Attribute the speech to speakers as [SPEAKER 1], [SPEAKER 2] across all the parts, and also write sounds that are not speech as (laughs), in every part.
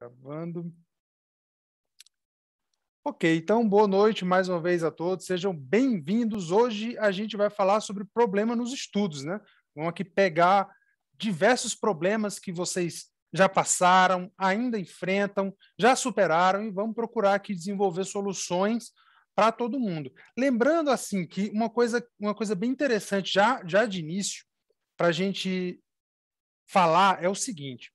[SPEAKER 1] Gravando. Ok, então boa noite mais uma vez a todos, sejam bem-vindos. Hoje a gente vai falar sobre problema nos estudos, né? Vamos aqui pegar diversos problemas que vocês já passaram, ainda enfrentam, já superaram e vamos procurar aqui desenvolver soluções para todo mundo. Lembrando assim que uma coisa, uma coisa bem interessante já, já de início para a gente falar é o seguinte: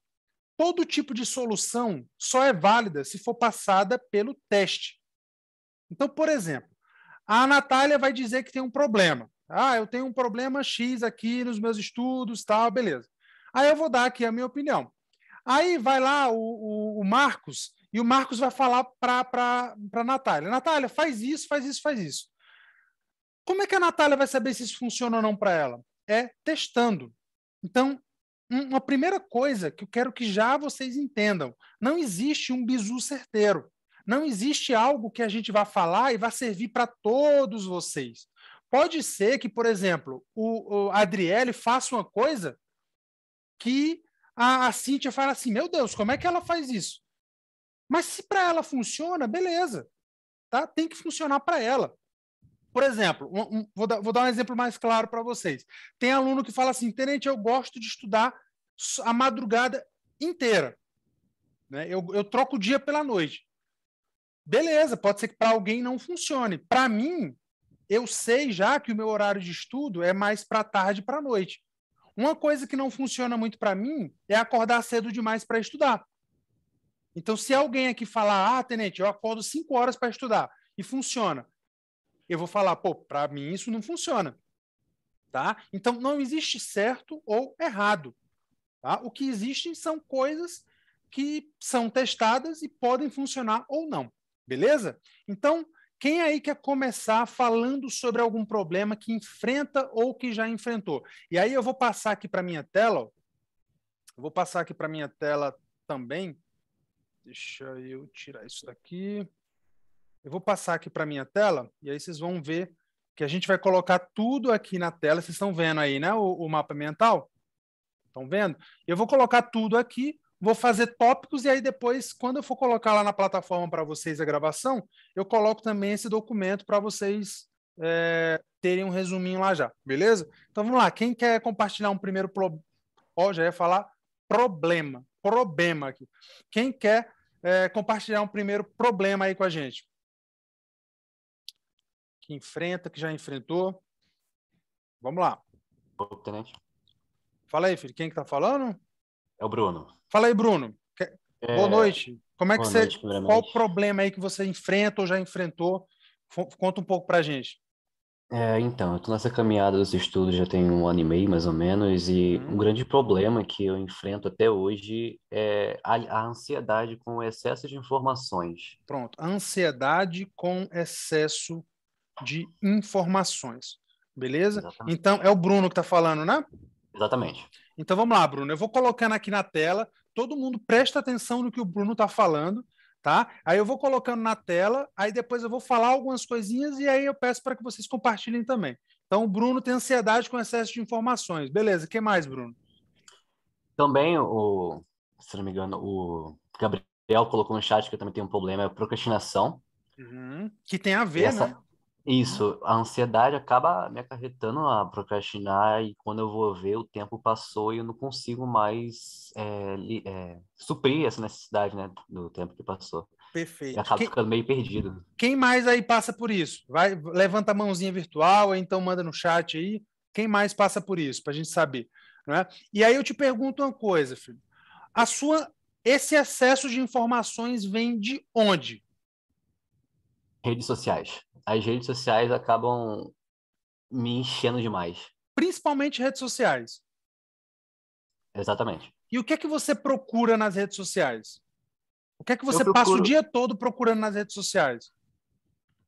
[SPEAKER 1] todo tipo de solução só é válida se for passada pelo teste. Então, por exemplo, a Natália vai dizer que tem um problema. Ah, eu tenho um problema X aqui nos meus estudos, tal, beleza. Aí eu vou dar aqui a minha opinião. Aí vai lá o, o, o Marcos, e o Marcos vai falar para a Natália: Natália, faz isso, faz isso, faz isso. Como é que a Natália vai saber se isso funciona ou não para ela? É testando. Então, uma primeira coisa que eu quero que já vocês entendam: não existe um bizu certeiro. Não existe algo que a gente vá falar e vá servir para todos vocês. Pode ser que, por exemplo, o, o Adriele faça uma coisa que a, a Cíntia fala assim: meu Deus, como é que ela faz isso? Mas se para ela funciona, beleza. Tá? Tem que funcionar para ela. Por exemplo, um, um, vou, dar, vou dar um exemplo mais claro para vocês. Tem aluno que fala assim, Tenente, eu gosto de estudar a madrugada inteira. Né? Eu, eu troco o dia pela noite. Beleza, pode ser que para alguém não funcione. Para mim, eu sei já que o meu horário de estudo é mais para tarde e para noite. Uma coisa que não funciona muito para mim é acordar cedo demais para estudar. Então, se alguém aqui falar, ah, tenente, eu acordo 5 horas para estudar, e funciona, eu vou falar, pô, para mim isso não funciona. Tá? Então não existe certo ou errado. Tá? O que existem são coisas que são testadas e podem funcionar ou não. Beleza? Então, quem aí quer começar falando sobre algum problema que enfrenta ou que já enfrentou? E aí eu vou passar aqui para minha tela. Ó. Eu vou passar aqui para minha tela também. Deixa eu tirar isso daqui. Eu vou passar aqui para minha tela e aí vocês vão ver que a gente vai colocar tudo aqui na tela. Vocês estão vendo aí, né? O, o mapa mental? Estão vendo? Eu vou colocar tudo aqui, vou fazer tópicos e aí depois, quando eu for colocar lá na plataforma para vocês a gravação, eu coloco também esse documento para vocês é, terem um resuminho lá já, beleza? Então vamos lá. Quem quer compartilhar um primeiro pro... Ó, já ia falar problema, problema aqui. Quem quer é, compartilhar um primeiro problema aí com a gente? que enfrenta, que já enfrentou. Vamos lá. tenente. Fala aí, filho. Quem que tá falando? É o Bruno. Fala aí, Bruno. É... Boa noite. Como é que você. Noite, qual o problema aí que você enfrenta ou já enfrentou? Conta um pouco pra gente.
[SPEAKER 2] É, então, eu estou nessa caminhada dos estudos já tem um ano e meio, mais ou menos,
[SPEAKER 3] e
[SPEAKER 1] uhum. um grande problema que eu
[SPEAKER 2] enfrento até hoje é a, a, ansiedade com o excesso de informações.
[SPEAKER 1] Pronto, ansiedade com excesso de informações. Beleza? Exatamente. Então, é o Bruno que está falando, né? Exatamente. Então vamos lá, Bruno. Eu vou colocando aqui na tela. Todo mundo presta atenção no que o Bruno está falando, tá? Aí eu vou colocando na tela, aí depois eu vou falar algumas coisinhas e aí eu peço para que vocês compartilhem também. Então o Bruno tem ansiedade com excesso de informações. Beleza, que mais, Bruno?
[SPEAKER 2] Também o, se não me engano, o Gabriel colocou no chat que eu também tenho um problema, é procrastinação. Uhum. Que tem a ver, essa... né? Isso, a ansiedade acaba me acarretando a procrastinar e quando eu vou ver, o tempo passou e eu não consigo mais é, é, suprir essa necessidade, né, do tempo que passou.
[SPEAKER 1] Perfeito. E acaba ficando
[SPEAKER 2] meio perdido.
[SPEAKER 1] Quem mais aí passa por isso? Vai, levanta a mãozinha virtual, ou então manda no chat aí. Quem mais passa por isso, para a gente saber. Né? E aí eu te pergunto uma coisa, filho. A sua, esse acesso de informações vem de onde?
[SPEAKER 2] Redes sociais as redes sociais acabam me enchendo demais.
[SPEAKER 1] Principalmente redes sociais. Exatamente. E o que é que você procura nas redes sociais? O que é que você procuro... passa o dia todo procurando nas redes sociais?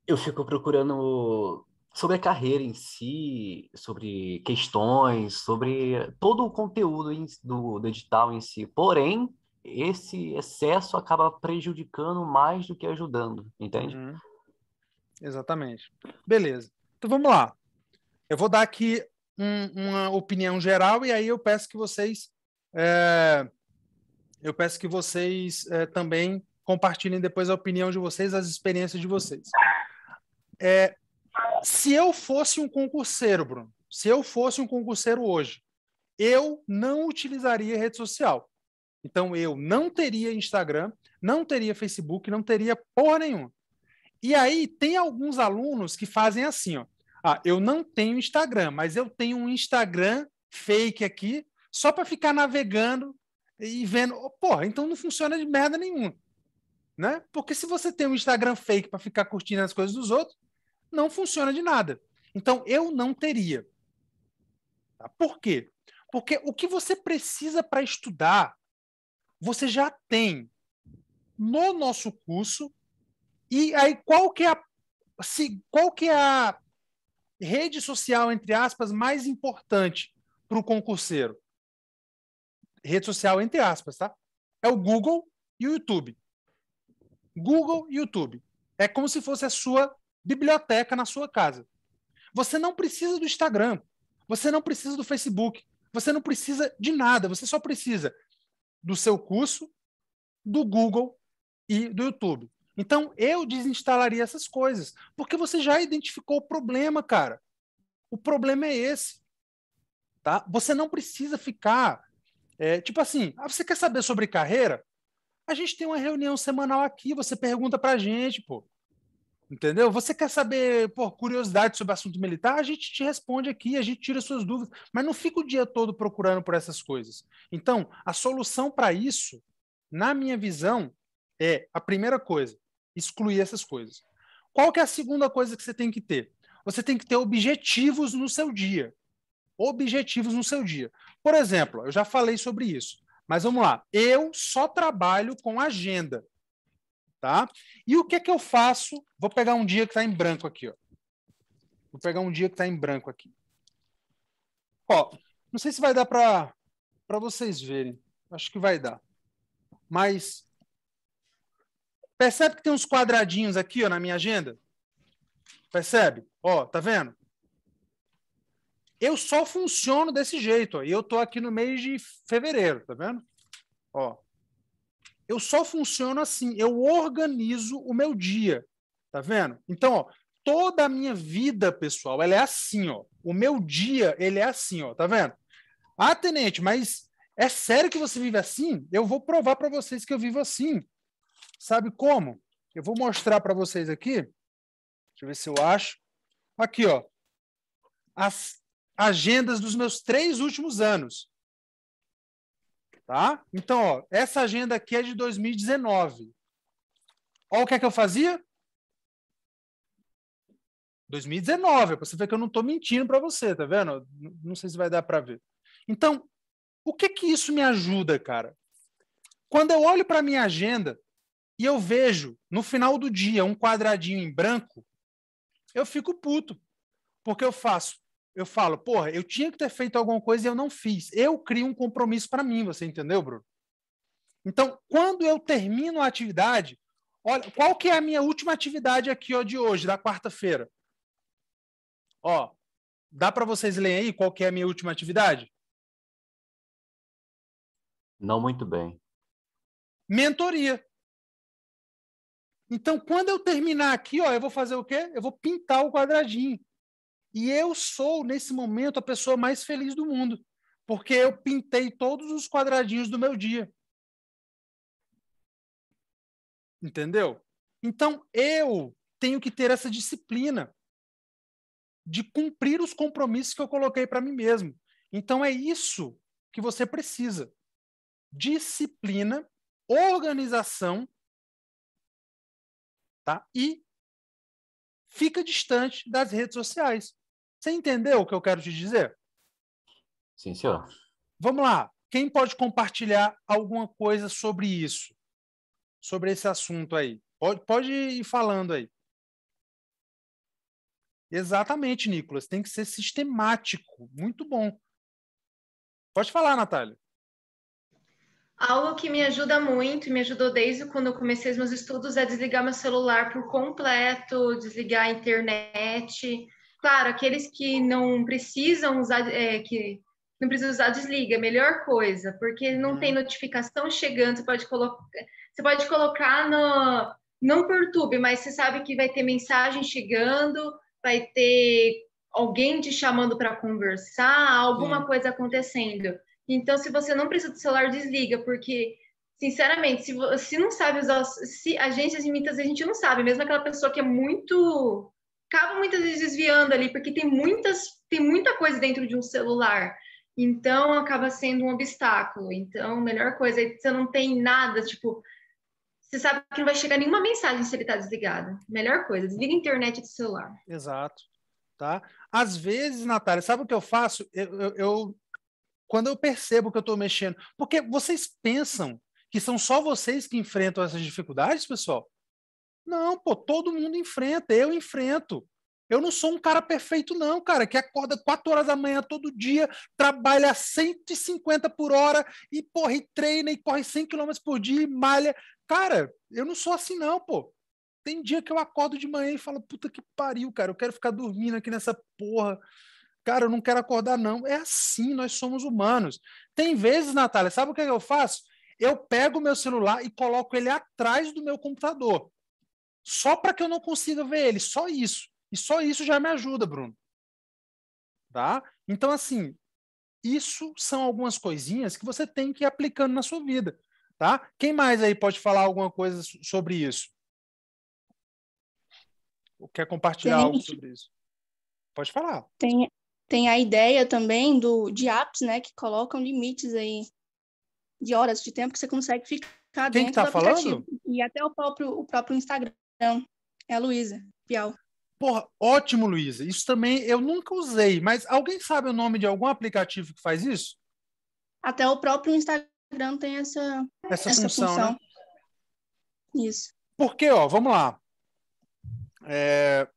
[SPEAKER 1] Eu fico
[SPEAKER 2] procurando sobre a carreira em si, sobre questões, sobre todo o conteúdo do, do edital em si. Porém, esse excesso
[SPEAKER 1] acaba prejudicando mais do que ajudando, entende? Uhum. Exatamente. Beleza. Então vamos lá. Eu vou dar aqui um, uma opinião geral e aí eu peço que vocês é, eu peço que vocês é, também compartilhem depois a opinião de vocês, as experiências de vocês. É, se eu fosse um concurseiro, Bruno, se eu fosse um concurseiro hoje, eu não utilizaria rede social. Então eu não teria Instagram, não teria Facebook, não teria porra nenhuma. E aí tem alguns alunos que fazem assim, ó. Ah, eu não tenho Instagram, mas eu tenho um Instagram fake aqui, só para ficar navegando e vendo. Oh, porra, então não funciona de merda nenhuma. Né? Porque se você tem um Instagram fake para ficar curtindo as coisas dos outros, não funciona de nada. Então eu não teria. Tá? Por quê? Porque o que você precisa para estudar, você já tem no nosso curso e aí, qual que é a, se, qual que é a rede social, entre aspas, mais importante para o concurseiro? Rede social, entre aspas, tá? É o Google e o YouTube. Google e YouTube. É como se fosse a sua biblioteca na sua casa. Você não precisa do Instagram, você não precisa do Facebook, você não precisa de nada, você só precisa do seu curso, do Google e do YouTube. Então, eu desinstalaria essas coisas, porque você já identificou o problema, cara. O problema é esse. Tá? Você não precisa ficar. É, tipo assim, ah, você quer saber sobre carreira? A gente tem uma reunião semanal aqui, você pergunta pra gente, pô. Entendeu? Você quer saber, por curiosidade sobre assunto militar? A gente te responde aqui, a gente tira suas dúvidas, mas não fica o dia todo procurando por essas coisas. Então, a solução para isso, na minha visão, é a primeira coisa: excluir essas coisas. Qual que é a segunda coisa que você tem que ter? Você tem que ter objetivos no seu dia. Objetivos no seu dia. Por exemplo, eu já falei sobre isso, mas vamos lá. Eu só trabalho com agenda, tá? E o que é que eu faço? Vou pegar um dia que está em branco aqui, ó. Vou pegar um dia que está em branco aqui. Ó, não sei se vai dar para para vocês verem. Acho que vai dar. Mas Percebe que tem uns quadradinhos aqui ó, na minha agenda? Percebe? Ó, tá vendo? Eu só funciono desse jeito. Ó, e eu tô aqui no mês de fevereiro, tá vendo? Ó, eu só funciono assim. Eu organizo o meu dia, tá vendo? Então, ó, toda a minha vida, pessoal, ela é assim, ó. O meu dia, ele é assim, ó, tá vendo? Ah, tenente, mas é sério que você vive assim? Eu vou provar para vocês que eu vivo assim. Sabe como? Eu vou mostrar para vocês aqui. Deixa eu ver se eu acho. Aqui, ó. As agendas dos meus três últimos anos. Tá? Então, ó, essa agenda aqui é de 2019. Olha o que é que eu fazia? 2019, você ver que eu não estou mentindo para você, tá vendo? Não sei se vai dar para ver. Então, o que que isso me ajuda, cara? Quando eu olho para minha agenda, e eu vejo no final do dia um quadradinho em branco, eu fico puto. Porque eu faço, eu falo, porra, eu tinha que ter feito alguma coisa e eu não fiz. Eu crio um compromisso para mim, você entendeu, Bruno? Então, quando eu termino a atividade, olha, qual que é a minha última atividade aqui ó, de hoje, da quarta-feira? Ó, dá para vocês lerem aí qual que é a minha última atividade?
[SPEAKER 2] Não muito bem.
[SPEAKER 4] Mentoria.
[SPEAKER 1] Então, quando eu terminar aqui, ó, eu vou fazer o quê? Eu vou pintar o quadradinho. E eu sou, nesse momento, a pessoa mais feliz do mundo, porque eu pintei todos os quadradinhos do meu dia. Entendeu? Então, eu tenho que ter essa disciplina de cumprir os compromissos que eu coloquei para mim mesmo. Então, é isso que você precisa: disciplina, organização
[SPEAKER 4] tá? E fica distante
[SPEAKER 1] das redes sociais. Você entendeu o que eu quero te dizer? Sim, senhor. Vamos lá. Quem pode compartilhar alguma coisa sobre isso? Sobre esse assunto aí? Pode, pode ir falando aí. Exatamente, Nicolas. Tem que ser sistemático. Muito bom. Pode falar, Natália.
[SPEAKER 5] Algo que me ajuda muito, e me ajudou desde quando eu comecei os meus estudos, é desligar meu celular por completo, desligar a internet. Claro, aqueles que não precisam usar, é, que não precisa usar, desliga, é a melhor coisa, porque não tem uhum. notificação chegando, você pode colocar, você pode colocar no, não perturbe, mas você sabe que vai ter mensagem chegando, vai ter alguém te chamando para conversar, alguma coisa acontecendo. Então, se você não precisa do celular, desliga, porque, sinceramente, se você não sabe usar, se agências e muitas vezes a gente não sabe, mesmo aquela pessoa que é muito acaba muitas vezes desviando ali, porque tem muitas, tem muita coisa dentro de um celular. Então acaba sendo um obstáculo. Então, melhor coisa é você não tem nada, tipo, você sabe que não vai chegar nenhuma mensagem se ele está desligado. Melhor coisa, desliga a internet do celular.
[SPEAKER 1] Exato. Tá? Às vezes, Natália, sabe o que eu faço? eu, eu quando eu percebo que eu estou mexendo. Porque vocês pensam que são só vocês que enfrentam essas dificuldades, pessoal? Não, pô, todo mundo enfrenta, eu enfrento. Eu não sou um cara perfeito, não, cara, que acorda 4 horas da manhã todo dia, trabalha 150 por hora e, porra, e treina e corre 100 km por dia e malha. Cara, eu não sou assim, não, pô. Tem dia que eu acordo de manhã e falo, puta que pariu, cara, eu quero ficar dormindo aqui nessa porra. Cara, eu não quero acordar, não. É assim, nós somos humanos. Tem vezes, Natália, sabe o que é eu faço? Eu pego o meu celular e coloco ele atrás do meu computador. Só para que eu não consiga ver ele, só isso. E só isso já me ajuda, Bruno. Tá? Então, assim, isso são algumas coisinhas que você tem que ir aplicando na sua vida, tá? Quem mais aí pode falar alguma coisa sobre isso? Ou quer compartilhar tem, algo sobre isso? Pode falar.
[SPEAKER 6] Tem, tem a ideia também do, de apps, né, que colocam limites aí de horas de tempo que você consegue ficar Quem dentro que tá do aplicativo. Falando? E até o próprio, o próprio Instagram. É a Luísa
[SPEAKER 1] Piau. Porra, ótimo, Luísa. Isso também eu nunca usei, mas alguém sabe o nome de algum aplicativo que faz isso? Até o próprio Instagram
[SPEAKER 6] tem essa,
[SPEAKER 1] essa, essa função. Né? função. Né? Isso. Porque, ó, vamos lá. É...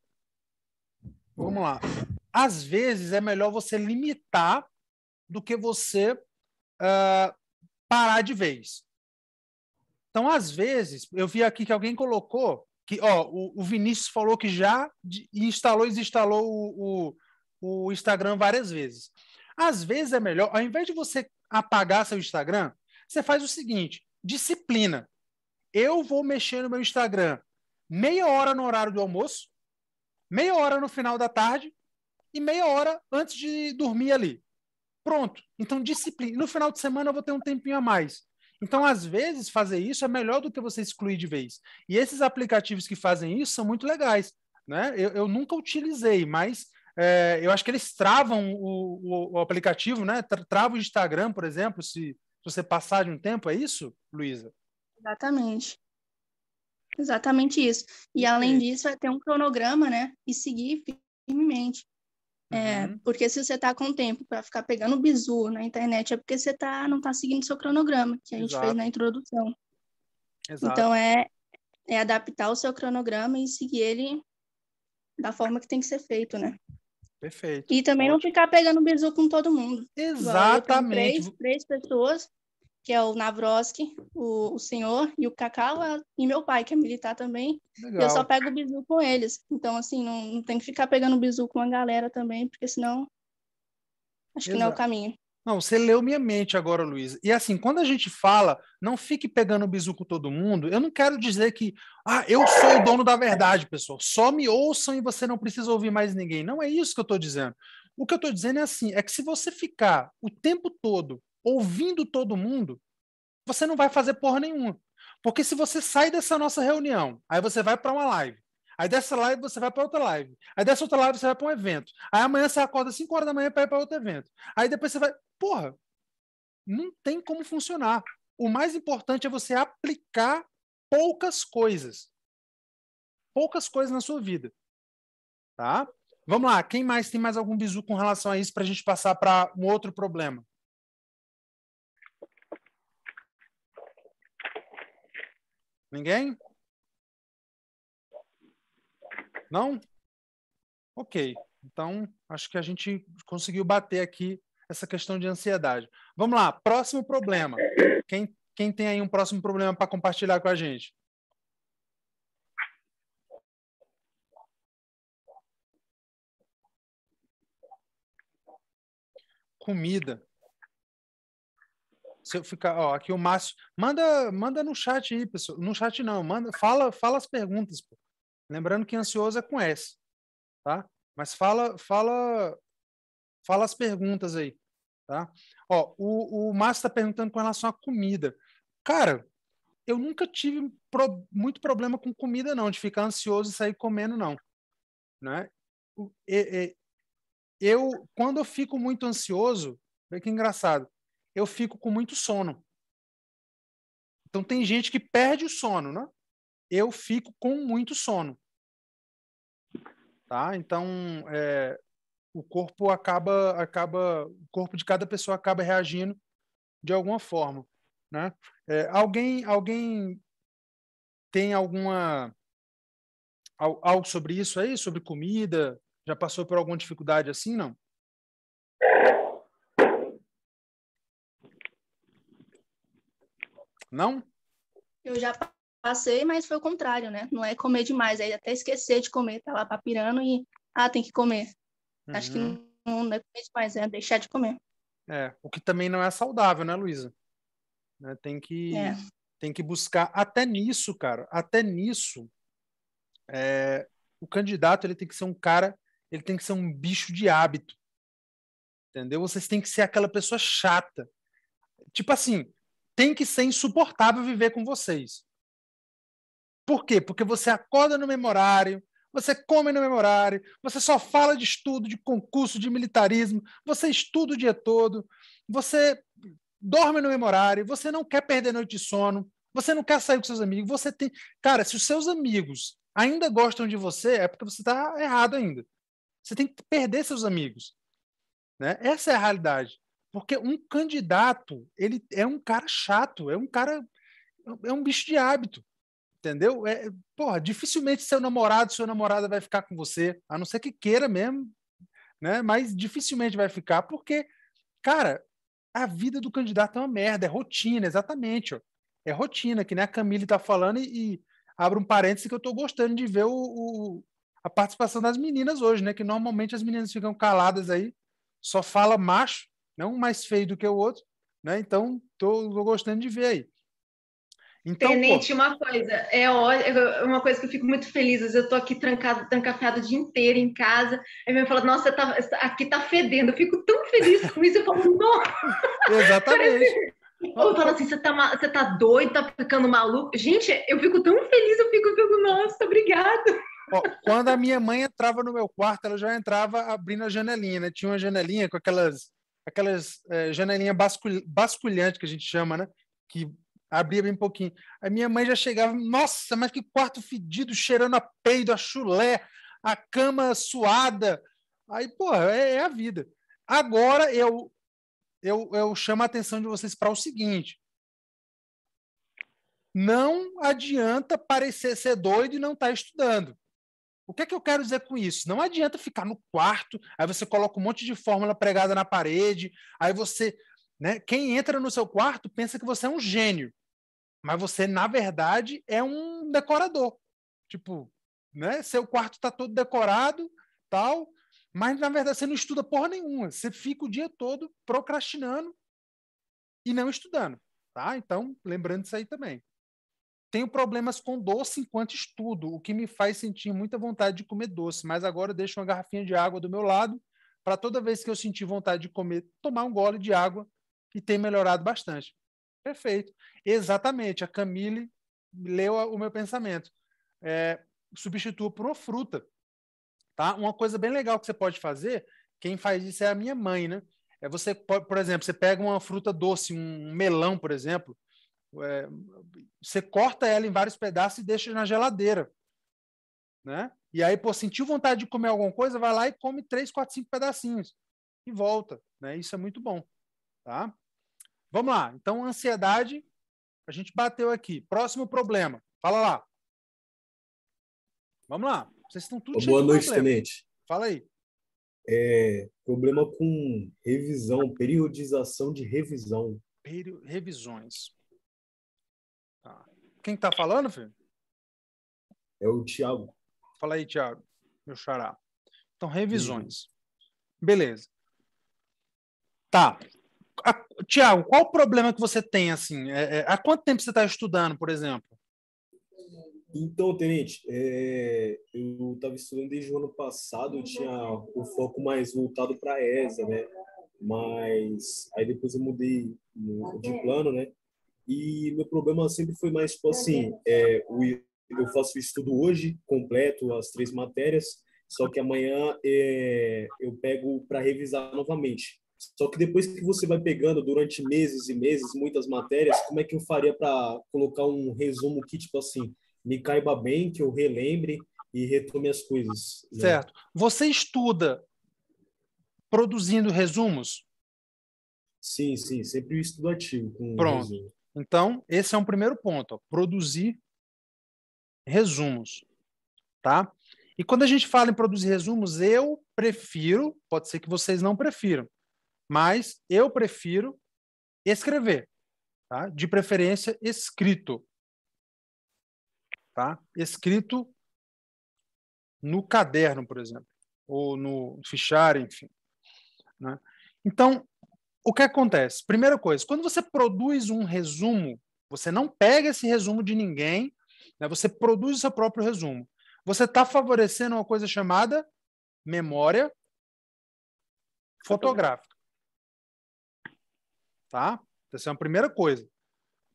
[SPEAKER 1] Vamos lá às vezes é melhor você limitar do que você uh, parar de vez. Então, às vezes, eu vi aqui que alguém colocou que ó, o, o Vinícius falou que já instalou e desinstalou o, o, o Instagram várias vezes. Às vezes é melhor, ao invés de você apagar seu Instagram, você faz o seguinte: disciplina. Eu vou mexer no meu Instagram meia hora no horário do almoço, meia hora no final da tarde e meia hora antes de dormir ali. Pronto. Então, disciplina. No final de semana eu vou ter um tempinho a mais. Então, às vezes, fazer isso é melhor do que você excluir de vez. E esses aplicativos que fazem isso são muito legais. Né? Eu, eu nunca utilizei, mas é, eu acho que eles travam o, o, o aplicativo, né? trava o Instagram, por exemplo, se, se você passar de um tempo, é isso, Luísa? Exatamente.
[SPEAKER 6] Exatamente isso. E além disso, é ter um cronograma, né? E seguir firmemente. É, uhum. porque se você está com tempo para ficar pegando bizu na internet, é porque você tá, não está seguindo seu cronograma, que a Exato. gente fez na introdução. Exato. Então, é, é adaptar o seu cronograma e seguir ele da forma que tem que ser feito, né? Perfeito. E também Ótimo. não ficar pegando bizu com todo mundo. Exatamente. Três, três pessoas que é o Navroski, o, o senhor, e o Cacala, e meu pai, que é militar também. Legal. Eu só pego o bizu com eles. Então, assim, não, não tem que ficar pegando bizu com a galera também, porque senão acho Exato. que não é o caminho.
[SPEAKER 1] Não, você leu minha mente agora, Luiz. E assim, quando a gente fala, não fique pegando o bizu com todo mundo, eu não quero dizer que, ah, eu sou o dono da verdade, pessoal. Só me ouçam e você não precisa ouvir mais ninguém. Não é isso que eu estou dizendo. O que eu estou dizendo é assim, é que se você ficar o tempo todo ouvindo todo mundo, você não vai fazer porra nenhuma. Porque se você sai dessa nossa reunião, aí você vai para uma live, aí dessa live você vai para outra live, aí dessa outra live você vai para um evento, aí amanhã você acorda 5 horas da manhã para ir para outro evento, aí depois você vai. Porra, não tem como funcionar. O mais importante é você aplicar poucas coisas. Poucas coisas na sua vida. Tá? Vamos lá, quem mais tem mais algum bizu com relação a isso para a gente passar para um outro problema? Ninguém? Não? Ok. Então, acho que a gente conseguiu bater aqui essa questão de ansiedade. Vamos lá, próximo problema. Quem, quem tem aí um próximo problema para compartilhar com a gente? Comida se eu ficar, ó, aqui o Márcio, manda, manda no chat aí, pessoal. No chat não, manda, fala, fala as perguntas, pô. Lembrando que ansioso é com S, tá? Mas fala, fala, fala as perguntas aí, tá? Ó, o, o Márcio está perguntando com relação à comida. Cara, eu nunca tive pro, muito problema com comida, não, de ficar ansioso e sair comendo, não. Né? eu, quando eu fico muito ansioso, é que engraçado, eu fico com muito sono. Então tem gente que perde o sono, né? Eu fico com muito sono. Tá? Então é, o corpo acaba, acaba, o corpo de cada pessoa acaba reagindo de alguma forma, né? É, alguém, alguém tem alguma algo sobre isso aí, sobre comida? Já passou por alguma dificuldade assim, não? não?
[SPEAKER 4] Eu já passei,
[SPEAKER 6] mas foi o contrário, né? Não é comer demais, é até esquecer de comer, tá lá papirando e, ah, tem que comer.
[SPEAKER 1] Uhum. Acho que uhum.
[SPEAKER 6] não, não é comer demais, é deixar de comer.
[SPEAKER 1] É, o que também não é saudável, né, Luísa? Né, tem que é. tem que buscar até nisso, cara, até nisso. É, o candidato ele tem que ser um cara, ele tem que ser um bicho de hábito, entendeu? Vocês têm que ser aquela pessoa chata, tipo assim, tem que ser insuportável viver com vocês. Por quê? Porque você acorda no memorário, você come no memorário, você só fala de estudo, de concurso, de militarismo, você estuda o dia todo, você dorme no memorário, você não quer perder noite de sono, você não quer sair com seus amigos, você tem. Cara, se os seus amigos ainda gostam de você, é porque você está errado ainda. Você tem que perder seus amigos. Né? Essa é a realidade. Porque um candidato, ele é um cara chato, é um cara. É um bicho de hábito. Entendeu? É, porra, dificilmente seu namorado, sua namorada vai ficar com você, a não ser que queira mesmo, né? Mas dificilmente vai ficar, porque, cara, a vida do candidato é uma merda, é rotina, exatamente. Ó. É rotina, que nem a Camille tá falando, e, e abre um parêntese que eu tô gostando de ver o, o, a participação das meninas hoje, né? Que normalmente as meninas ficam caladas aí, só fala macho, não é um mais feio do que o outro, né? Então, tô, tô gostando de ver aí. Então, Tenente, pô...
[SPEAKER 5] uma coisa, é uma coisa que eu fico muito feliz. eu tô aqui trancado, trancafiado o dia inteiro em casa. Aí minha fala, nossa, tá, aqui tá fedendo. Eu fico tão feliz com isso. Eu falo, não. (laughs) Exatamente. Ou falo assim, você tá, você tá doido, tá ficando maluco. Gente, eu fico tão
[SPEAKER 1] feliz, eu fico, eu fico nossa, obrigado. Ó, quando a minha mãe entrava no meu quarto, ela já entrava abrindo a janelinha, né? Tinha uma janelinha com aquelas aquelas é, janelinha bascul, basculhante que a gente chama, né? Que abria bem pouquinho. A minha mãe já chegava, nossa, mas que quarto fedido, cheirando a peido, a chulé, a cama suada. Aí, porra, é, é a vida. Agora eu, eu, eu chamo a atenção de vocês para o seguinte: não adianta parecer ser doido e não estar tá estudando. O que é que eu quero dizer com isso? Não adianta ficar no quarto, aí você coloca um monte de fórmula pregada na parede, aí você. Né? Quem entra no seu quarto pensa que você é um gênio, mas você, na verdade, é um decorador. Tipo, né? seu quarto está todo decorado, tal, mas na verdade você não estuda porra nenhuma. Você fica o dia todo procrastinando e não estudando. Tá? Então, lembrando isso aí também. Tenho problemas com doce enquanto estudo, o que me faz sentir muita vontade de comer doce, mas agora deixo uma garrafinha de água do meu lado para toda vez que eu sentir vontade de comer, tomar um gole de água e tem melhorado bastante. Perfeito. Exatamente, a Camille leu o meu pensamento. É, substitua por uma fruta. Tá? Uma coisa bem legal que você pode fazer, quem faz isso é a minha mãe, né? É você, por exemplo, você pega uma fruta doce, um melão, por exemplo, é, você corta ela em vários pedaços e deixa na geladeira. Né? E aí, pô, sentiu vontade de comer alguma coisa, vai lá e come três, quatro, cinco pedacinhos e volta. Né? Isso é muito bom. Tá? Vamos lá. Então, ansiedade, a gente bateu aqui. Próximo problema. Fala lá. Vamos lá. Vocês estão tudo Boa noite, Tenente. Fala aí.
[SPEAKER 7] É, problema com revisão, periodização de revisão.
[SPEAKER 1] Peri revisões. Quem tá falando, filho?
[SPEAKER 7] É o Thiago.
[SPEAKER 1] Fala aí, Thiago, meu xará. Então, revisões. Hum. Beleza. Tá. Tiago, qual o problema que você tem, assim? É, é, há quanto tempo você está estudando, por exemplo?
[SPEAKER 7] Então, Tenente, é, eu estava estudando desde o ano passado, eu tinha o foco mais voltado para a ESA, né? Mas aí depois eu mudei de plano, né? E meu problema sempre foi mais, tipo assim, uhum. é, o, eu faço o estudo hoje, completo as três matérias, só que amanhã é, eu pego para revisar novamente. Só que depois que você vai pegando durante meses e meses muitas matérias, como é que eu faria para colocar um resumo que, tipo assim, me caiba bem, que eu relembre e retome as coisas? Né? Certo. Você estuda
[SPEAKER 1] produzindo resumos? Sim, sim, sempre estudo ativo com Pronto. resumo. Então, esse é um primeiro ponto, ó, produzir resumos, tá? E quando a gente fala em produzir resumos, eu prefiro, pode ser que vocês não prefiram, mas eu prefiro escrever, tá? De preferência escrito, tá? Escrito no caderno, por exemplo, ou no fichário, enfim. Né? Então, o que acontece? Primeira coisa, quando você produz um resumo, você não pega esse resumo de ninguém, né? você produz o seu próprio resumo. Você está favorecendo uma coisa chamada memória fotográfica. Tá? Essa é a primeira coisa.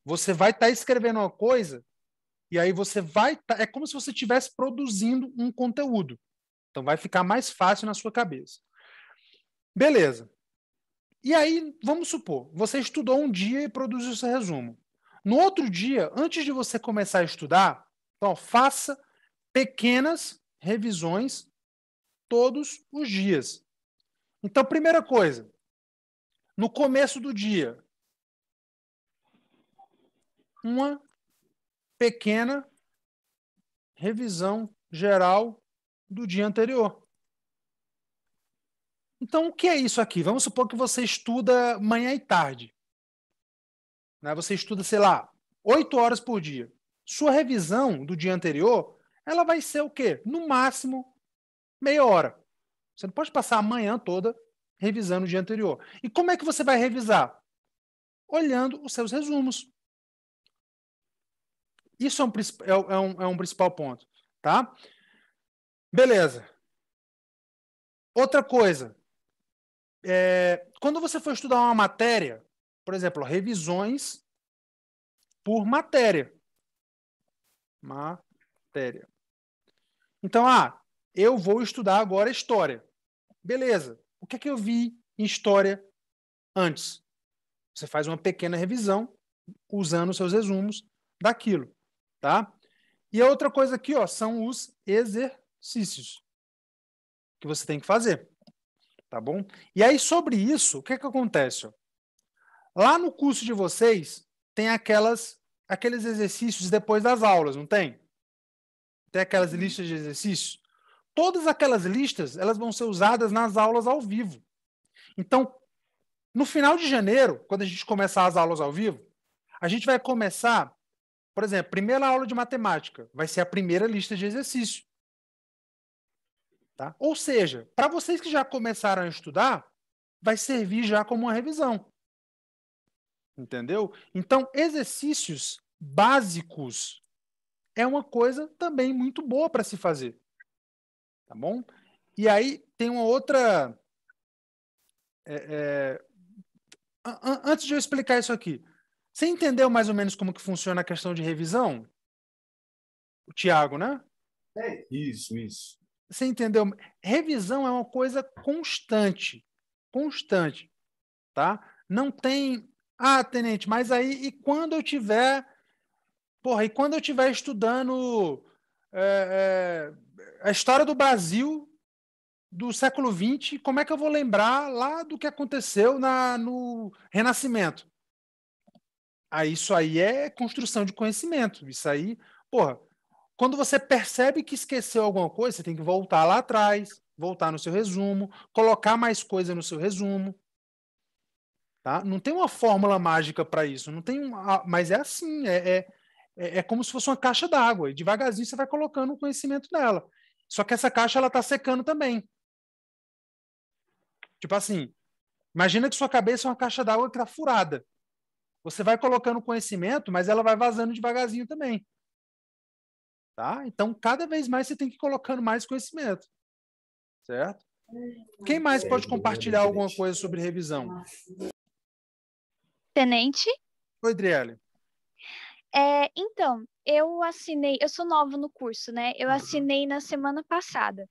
[SPEAKER 1] Você vai estar tá escrevendo uma coisa e aí você vai. Tá... é como se você estivesse produzindo um conteúdo. Então vai ficar mais fácil na sua cabeça. Beleza. E aí, vamos supor, você estudou um dia e produziu seu resumo. No outro dia, antes de você começar a estudar, então faça pequenas revisões todos os dias. Então, primeira coisa, no começo do dia, uma pequena revisão geral do dia anterior. Então, o que é isso aqui? Vamos supor que você estuda manhã e tarde. Né? Você estuda, sei lá, oito horas por dia. Sua revisão do dia anterior, ela vai ser o quê? No máximo, meia hora. Você não pode passar a manhã toda revisando o dia anterior. E como é que você vai revisar? Olhando os seus resumos. Isso é um, é, é um, é um principal ponto, tá? Beleza. Outra coisa, é, quando você for estudar uma matéria, por exemplo, revisões por matéria. Matéria. Então, ah, eu vou estudar agora história. Beleza. O que é que eu vi em história antes? Você faz uma pequena revisão usando os seus resumos daquilo, tá? E a outra coisa aqui, ó, são os exercícios que você tem que fazer tá bom? E aí, sobre isso, o que, é que acontece? Lá no curso de vocês, tem aquelas, aqueles exercícios depois das aulas, não tem? Tem aquelas uhum. listas de exercícios? Todas aquelas listas, elas vão ser usadas nas aulas ao vivo. Então, no final de janeiro, quando a gente começar as aulas ao vivo, a gente vai começar, por exemplo, primeira aula de matemática, vai ser a primeira lista de exercício. Tá? Ou seja, para vocês que já começaram a estudar, vai servir já como uma revisão. Entendeu? Então, exercícios básicos é uma coisa também muito boa para se fazer. Tá bom? E aí tem uma outra. É, é... Antes de eu explicar isso aqui, você entendeu mais ou menos como que funciona a questão de revisão? O Tiago, né? É, isso, isso. Você entendeu? Revisão é uma coisa constante, constante, tá? Não tem, ah, tenente, mas aí e quando eu tiver, porra, e quando eu tiver estudando é, é, a história do Brasil do século XX, como é que eu vou lembrar lá do que aconteceu na, no Renascimento? Aí ah, isso aí é construção de conhecimento, isso aí, porra, quando você percebe que esqueceu alguma coisa, você tem que voltar lá atrás, voltar no seu resumo, colocar mais coisa no seu resumo. Tá? Não tem uma fórmula mágica para isso, não tem uma, ah, mas é assim, é, é, é, é como se fosse uma caixa d'água, e devagarzinho você vai colocando o conhecimento nela. Só que essa caixa ela está secando também. Tipo assim, imagina que sua cabeça é uma caixa d'água que está furada. Você vai colocando conhecimento, mas ela vai vazando devagarzinho também. Tá? Então, cada vez mais você tem que ir colocando mais conhecimento. Certo?
[SPEAKER 4] Quem mais é, pode é compartilhar alguma
[SPEAKER 1] coisa sobre revisão? Tenente? Oi, Driele.
[SPEAKER 8] É, então, eu assinei, eu sou nova no curso, né? Eu uhum. assinei na semana passada.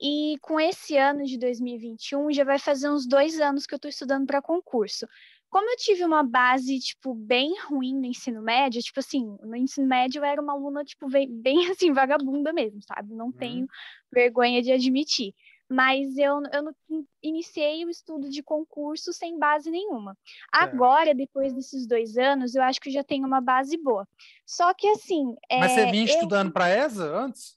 [SPEAKER 8] E com esse ano de 2021, já vai fazer uns dois anos que eu estou estudando para concurso como eu tive uma base, tipo, bem ruim no ensino médio, tipo assim, no ensino médio eu era uma aluna, tipo, (laughs) bem, assim, vagabunda mesmo, sabe? Não uhum. tenho vergonha de admitir. Mas eu, eu iniciei o estudo de concurso sem base nenhuma. É. Agora, depois desses dois anos, eu acho que eu já tenho uma base boa. Só que, assim. Mas você é, vinha eu...
[SPEAKER 1] estudando para ESA antes?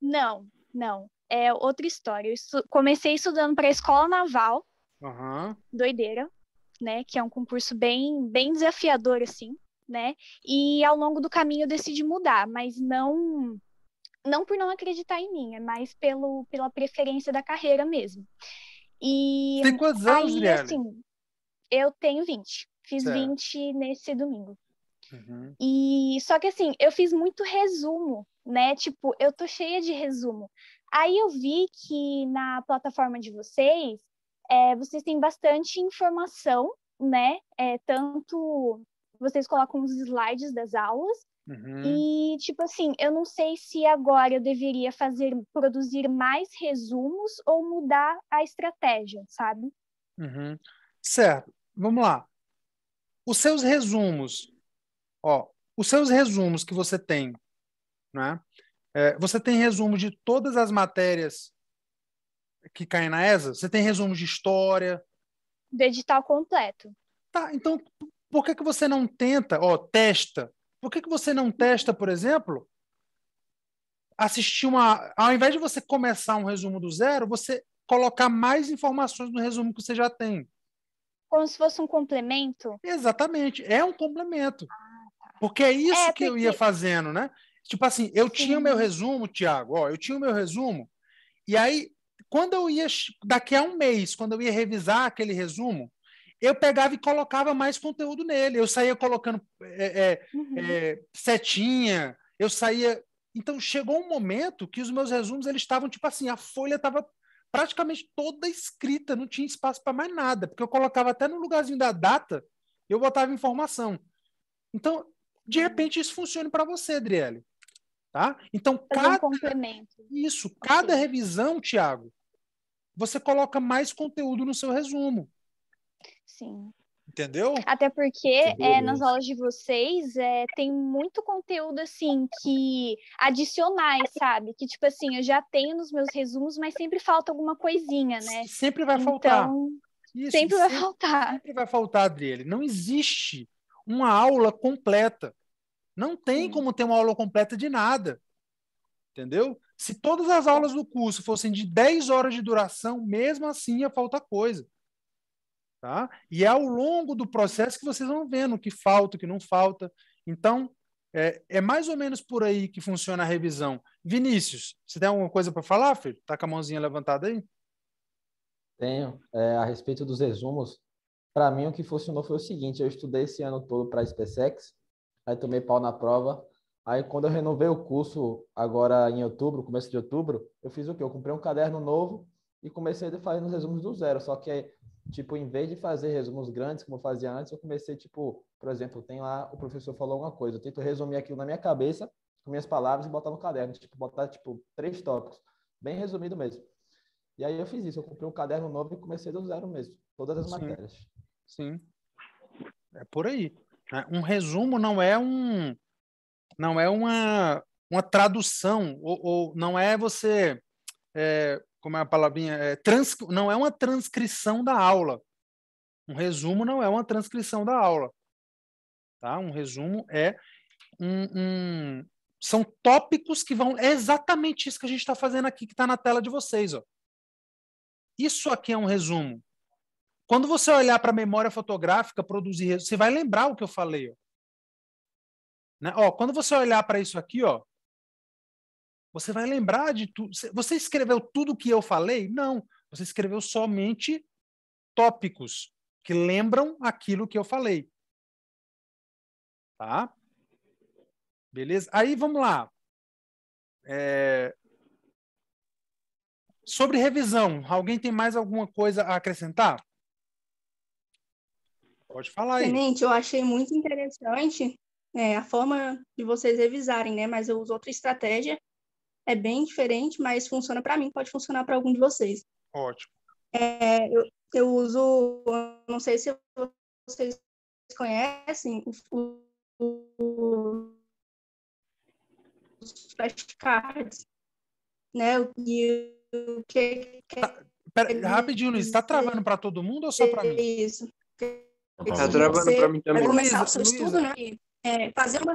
[SPEAKER 8] Não, não. É outra história. Eu estu... comecei estudando para a Escola Naval. Uhum. Doideira né? Que é um concurso bem, bem desafiador, assim, né? E ao longo do caminho eu decidi mudar, mas não não por não acreditar em mim, é mais pelo, pela preferência da carreira mesmo. E Tem quantos aí, anos, Liane? assim, eu tenho 20. Fiz certo. 20 nesse domingo. Uhum. E só que assim, eu fiz muito resumo, né? Tipo, eu tô cheia de resumo. Aí eu vi que na plataforma de vocês é, vocês têm bastante informação, né? É, tanto vocês colocam os slides das aulas. Uhum. E, tipo assim, eu não sei se agora eu deveria fazer, produzir mais resumos ou mudar a estratégia, sabe?
[SPEAKER 1] Uhum. Certo. Vamos lá. Os seus resumos, ó, os seus resumos que você tem, né? É, você tem resumo de todas as matérias que caem na ESA? Você tem resumos de história?
[SPEAKER 8] Do edital completo.
[SPEAKER 1] Tá, então por que, que você não tenta, ó, testa? Por que, que você não testa, por exemplo, assistir uma. Ao invés de você começar um resumo do zero, você colocar mais informações no resumo que você já tem. Como se fosse um complemento? Exatamente, é um complemento. Ah, tá. Porque é isso é, porque... que eu ia fazendo, né? Tipo assim, eu Sim. tinha o meu resumo, Tiago, ó, eu tinha o meu resumo, e aí quando eu ia, daqui a um mês, quando eu ia revisar aquele resumo, eu pegava e colocava mais conteúdo nele. Eu saía colocando é, é, uhum. é, setinha, eu saía. Então chegou um momento que os meus resumos eles estavam tipo assim, a folha estava praticamente toda escrita, não tinha espaço para mais nada, porque eu colocava até no lugarzinho da data, eu botava informação. Então, de uhum. repente isso funciona para você, Adriele. Tá? Então, cada um complemento. isso, cada okay. revisão, Tiago, você coloca mais conteúdo no seu resumo. Sim. Entendeu? Até
[SPEAKER 8] porque é, nas aulas de vocês é, tem muito conteúdo assim que adicionais, sabe? Que tipo assim, eu já tenho nos meus resumos, mas sempre falta alguma coisinha, né?
[SPEAKER 1] Sempre vai faltar. Então, Isso, sempre, sempre vai faltar. Sempre vai faltar, Adriele. Não existe uma aula completa. Não tem como ter uma aula completa de nada. Entendeu? Se todas as aulas do curso fossem de 10 horas de duração, mesmo assim ia faltar coisa. Tá? E é ao longo do processo que vocês vão vendo o que falta, o que não falta. Então, é, é, mais ou menos por aí que funciona a revisão. Vinícius, você tem alguma coisa para falar, filho? Tá com a mãozinha levantada aí?
[SPEAKER 9] Tenho. É, a respeito dos resumos, para mim o que funcionou foi o seguinte: eu estudei esse ano todo para a SpaceX, aí tomei pau na prova, Aí quando eu renovei o curso agora em outubro, começo de outubro, eu fiz o quê? Eu comprei um caderno novo e comecei a fazer os resumos do zero. Só que tipo, em vez de fazer resumos grandes como eu fazia antes, eu comecei tipo, por exemplo, tem lá o professor falou alguma coisa, eu tento resumir aquilo na minha cabeça com minhas palavras e botar no caderno, tipo, botar tipo três tópicos, bem resumido mesmo. E aí eu fiz isso, eu comprei um caderno novo e comecei do zero mesmo, todas as Sim. matérias.
[SPEAKER 1] Sim. É por aí. Né? Um resumo não é um não é uma, uma tradução, ou, ou não é você, é, como é a palavrinha, é, trans, não é uma transcrição da aula. Um resumo não é uma transcrição da aula. Tá? Um resumo é um, um, são tópicos que vão. É exatamente isso que a gente está fazendo aqui, que está na tela de vocês. Ó. Isso aqui é um resumo. Quando você olhar para a memória fotográfica, produzir, você vai lembrar o que eu falei. Ó. Né? Ó, quando você olhar para isso aqui, ó, você vai lembrar de tudo. Você escreveu tudo que eu falei? Não. Você escreveu somente tópicos que lembram aquilo que eu falei.
[SPEAKER 4] Tá? Beleza? Aí vamos lá.
[SPEAKER 1] É... Sobre revisão, alguém tem mais alguma coisa a acrescentar? Pode falar aí. excelente
[SPEAKER 6] eu achei muito interessante é, a forma de vocês revisarem, né? Mas eu uso outra estratégia, é bem diferente, mas funciona para mim, pode funcionar para algum de vocês. Ótimo. É, eu, eu uso, não sei se vocês conhecem né? o, o, os flashcards, né? E o que. que tá,
[SPEAKER 1] pera, rapidinho, Luiz, está travando para todo mundo ou só para mim? Isso. Está travando
[SPEAKER 6] para mim
[SPEAKER 4] também. Vai começar o seu estudo, né?
[SPEAKER 1] é, fazer uma.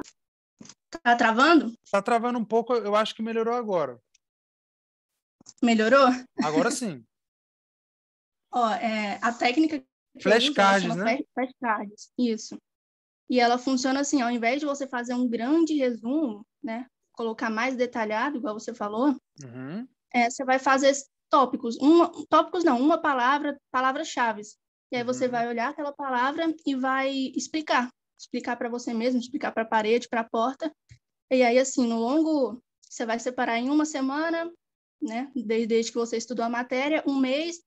[SPEAKER 1] Tá travando? Tá travando um pouco, eu acho que melhorou agora. Melhorou? Agora (laughs) sim.
[SPEAKER 6] Ó, é, a técnica. Flashcards, é né? Flashcards, isso. E ela funciona assim: ao invés de você fazer um grande resumo, né? Colocar mais detalhado, igual você falou, uhum. é, você vai fazer tópicos. Uma, tópicos não, uma palavra, palavras-chave. E aí você uhum. vai olhar aquela palavra e vai explicar explicar para você mesmo, explicar para a parede, para a porta. E aí, assim, no
[SPEAKER 4] longo,
[SPEAKER 6] você vai separar em uma semana, né? Desde, desde que você estudou a matéria, um mês,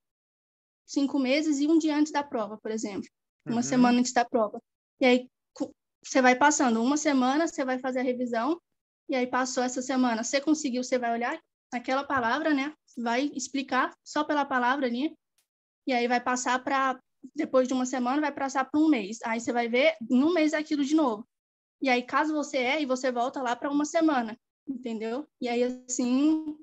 [SPEAKER 6] cinco meses e um dia antes da prova, por exemplo. Uma uhum. semana antes da prova. E aí, você vai passando uma semana, você vai fazer a revisão, e aí passou essa semana, você conseguiu, você vai olhar aquela palavra, né? Vai explicar só pela palavra ali, e aí vai passar para depois de uma semana, vai passar para um mês. Aí você vai ver, no mês aquilo de novo. E aí, caso você é, e você volta lá para uma semana, entendeu? E aí, assim,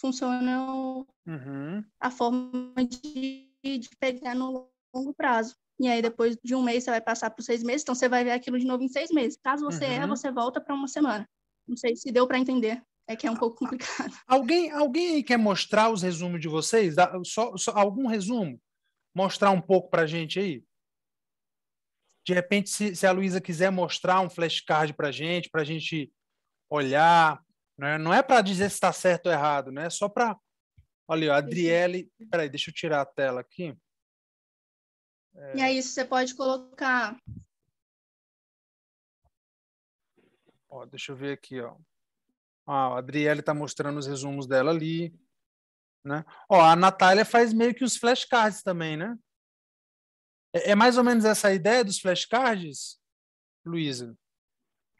[SPEAKER 6] funciona uhum. a forma de, de pegar no longo prazo. E aí, depois de um mês, você vai passar para seis meses, então você vai ver aquilo de novo em seis meses. Caso você uhum. você volta para uma semana. Não sei se deu para entender. É que é um pouco
[SPEAKER 1] complicado. Alguém, alguém aí quer mostrar os resumos de vocês? Só, só algum resumo? mostrar um pouco para a gente aí? De repente, se, se a Luísa quiser mostrar um flashcard para a gente, para a gente olhar, né? não é para dizer se está certo ou errado, né? É só para. Olha, a Adriele. Peraí, deixa eu tirar a tela aqui.
[SPEAKER 4] É... E aí, você pode colocar.
[SPEAKER 1] Ó, deixa eu ver aqui, ó. Ah, a Adriele está mostrando os resumos dela ali. Né? Ó, a Natália faz meio que os flashcards também, né? É, é mais ou menos essa ideia dos flashcards, Luísa?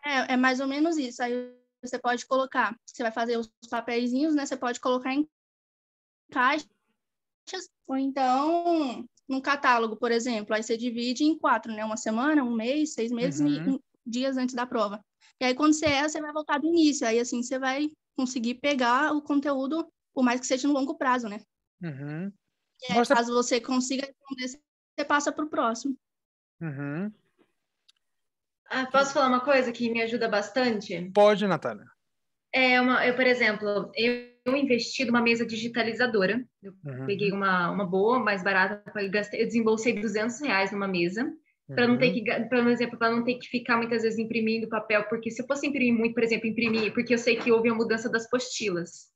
[SPEAKER 6] É, é mais ou menos isso. Aí você pode colocar, você vai fazer os papeizinhos, né? Você pode colocar em caixas, ou então num catálogo, por exemplo. Aí você divide em quatro, né? Uma semana, um mês, seis meses, uhum. dias antes da prova. E aí, quando você é, você vai voltar do início. Aí, assim, você vai conseguir pegar o conteúdo por mais que seja no longo prazo, né? Uhum. Mostra... Caso você consiga responder, você passa para o próximo.
[SPEAKER 1] Uhum. Ah,
[SPEAKER 5] posso falar uma coisa que me ajuda bastante?
[SPEAKER 1] Pode, Natália.
[SPEAKER 5] É uma, eu, por exemplo, eu investi numa mesa digitalizadora. Eu uhum. peguei uma, uma boa, mais barata. Eu, gastei, eu desembolsei 200 reais numa mesa. Para não ter uhum. que, por exemplo, para não ter que ficar muitas vezes imprimindo papel, porque se eu fosse imprimir muito, por exemplo, imprimir, porque eu sei que houve a mudança das postilas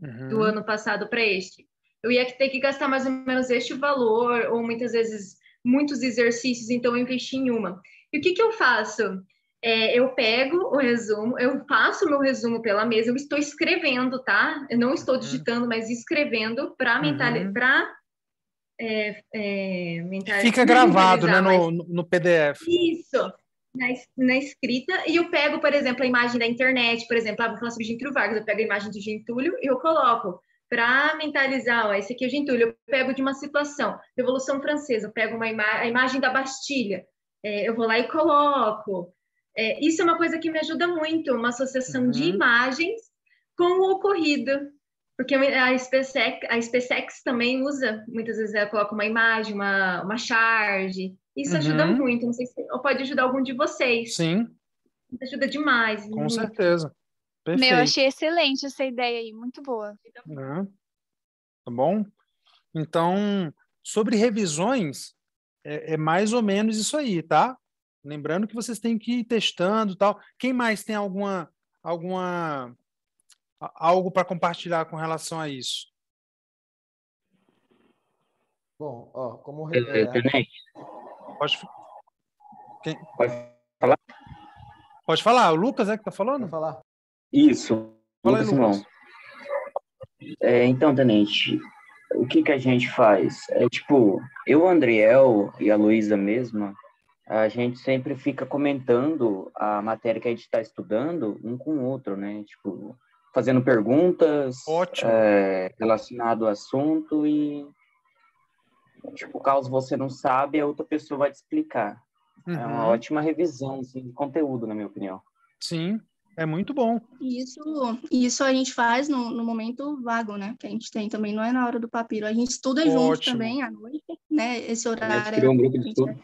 [SPEAKER 4] uhum. do ano
[SPEAKER 5] passado para este. Eu ia ter que gastar mais ou menos este valor, ou muitas vezes muitos exercícios, então eu investi em uma. E o que, que eu faço? É, eu pego o resumo, eu faço o meu resumo pela mesa, eu estou escrevendo, tá? Eu não estou uhum. digitando, mas escrevendo para mental... uhum. é, é, mentalizar. Fica gravado né, no,
[SPEAKER 1] mas... no PDF.
[SPEAKER 5] Isso na, na, escrita e eu pego, por exemplo, a imagem da internet, por exemplo, ah, vou falar sobre Gentúlio Vargas, eu pego a imagem do Gentúlio e eu coloco para mentalizar, ó, esse aqui é o Gentúlio, eu pego de uma situação, Revolução Francesa, eu pego uma ima a imagem da Bastilha, é, eu vou lá e coloco. É, isso é uma coisa que me ajuda muito, uma associação uhum. de imagens com o ocorrido, porque a SpaceX, a SpaceX também usa, muitas vezes ela coloca uma imagem, uma, uma charge, isso uhum. ajuda muito. Não sei se pode
[SPEAKER 8] ajudar algum de vocês. Sim. Ajuda demais.
[SPEAKER 5] Com muito. certeza.
[SPEAKER 1] Perfeito. Meu, achei
[SPEAKER 8] excelente essa ideia aí, muito boa.
[SPEAKER 1] Né? Tá bom? Então, sobre revisões, é, é, mais ou menos isso aí, tá? Lembrando que vocês têm que ir testando tal. Quem mais tem alguma alguma algo para compartilhar com relação a isso? Bom, ó, como revisar. Pode, Quem... Pode falar? Pode falar. O Lucas é que está falando? Pode falar.
[SPEAKER 7] Isso.
[SPEAKER 3] Fala Lucas, aí, Lucas. É, então, Tenente, o que, que a gente faz? É tipo, eu, o Andriel e a Luísa mesma, a gente sempre fica comentando a matéria que a gente está estudando um com o outro, né? Tipo, fazendo perguntas é, relacionado ao assunto e Tipo, caso você não sabe, a outra pessoa vai te explicar. Uhum. É uma uhum. ótima revisão assim, de conteúdo, na minha opinião.
[SPEAKER 1] Sim, é muito bom. Isso,
[SPEAKER 6] isso a gente faz no, no, momento vago, né? Que a gente tem também, não é na hora do papiro. A gente estuda Ótimo. junto também à noite, né? Esse horário. É um grupo de estudo.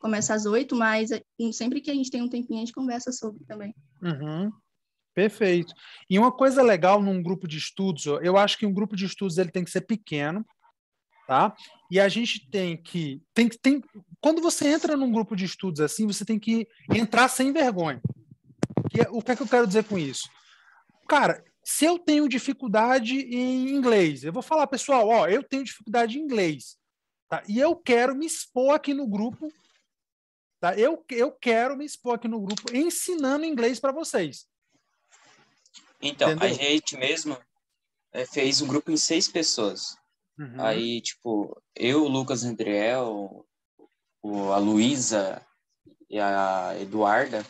[SPEAKER 6] Começa às oito, mas assim, sempre que a gente tem um tempinho, a gente conversa sobre também.
[SPEAKER 1] Uhum. Perfeito. E uma coisa legal num grupo de estudos, eu acho que um grupo de estudos ele tem que ser pequeno, tá? E a gente tem que tem que tem quando você entra num grupo de estudos assim, você tem que entrar sem vergonha. E, é, o que é que eu quero dizer com isso? Cara, se eu tenho dificuldade em inglês, eu vou falar, pessoal, ó, eu tenho dificuldade em inglês, tá? E eu quero me expor aqui no grupo, tá? Eu, eu quero me expor aqui no grupo ensinando inglês para vocês.
[SPEAKER 3] Então, Entendeu? a gente mesmo eh, fez um grupo em seis pessoas. Uhum. Aí, tipo, eu, o Lucas Andriel, o, a Luísa e a Eduarda,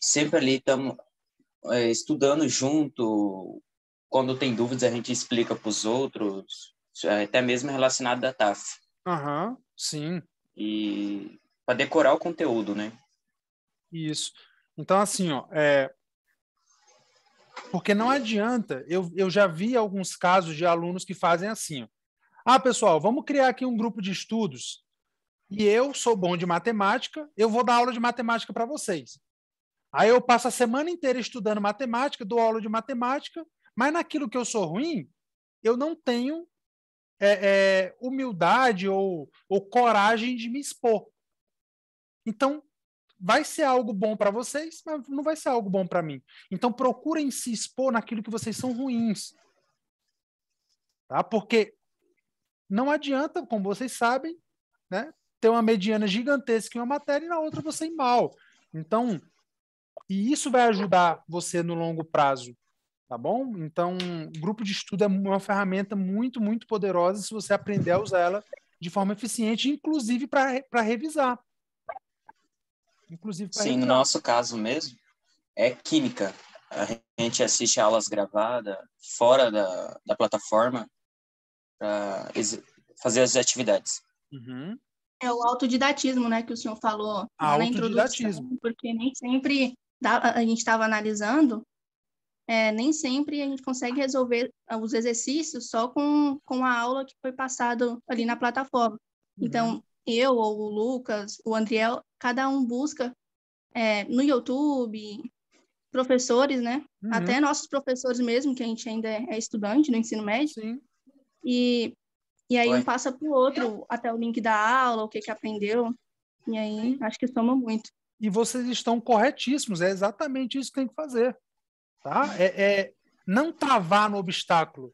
[SPEAKER 3] sempre ali estamos é, estudando junto. Quando tem dúvidas, a gente explica para os outros, é, até mesmo relacionado à TAF.
[SPEAKER 1] Aham, uhum, sim.
[SPEAKER 3] E para decorar o conteúdo, né?
[SPEAKER 1] Isso. Então, assim, ó, é... porque não adianta, eu, eu já vi alguns casos de alunos que fazem assim, ó. Ah, pessoal, vamos criar aqui um grupo de estudos e eu sou bom de matemática, eu vou dar aula de matemática para vocês. Aí eu passo a semana inteira estudando matemática, dou aula de matemática, mas naquilo que eu sou ruim, eu não tenho é, é, humildade ou, ou coragem de me expor. Então, vai ser algo bom para vocês, mas não vai ser algo bom para mim. Então, procurem se expor naquilo que vocês são ruins. Tá? Porque não adianta, como vocês sabem, né, ter uma mediana gigantesca em uma matéria e na outra você ir é mal. Então, e isso vai ajudar você no longo prazo, tá bom? Então, grupo de estudo é uma ferramenta muito, muito poderosa se você aprender a usar ela de forma eficiente, inclusive para revisar. Inclusive Sim, revisar. no
[SPEAKER 3] nosso caso mesmo, é química. A gente assiste aulas gravadas fora da, da plataforma para fazer as atividades.
[SPEAKER 4] Uhum.
[SPEAKER 6] É o autodidatismo, né, que o senhor falou na introdução, porque nem sempre a gente estava analisando, é, nem sempre a gente consegue resolver os exercícios só com, com a aula que foi passada ali na plataforma. Uhum. Então, eu ou o Lucas, o Andriel, cada um busca é, no YouTube, professores, né? Uhum. Até nossos professores mesmo, que a gente ainda é estudante no ensino médio, Sim. E, e aí Oi. um passa para o outro até o link da aula, o que, que aprendeu. E aí acho
[SPEAKER 1] que soma muito. E vocês estão corretíssimos, é exatamente isso que tem que fazer. Tá? É, é não travar no obstáculo.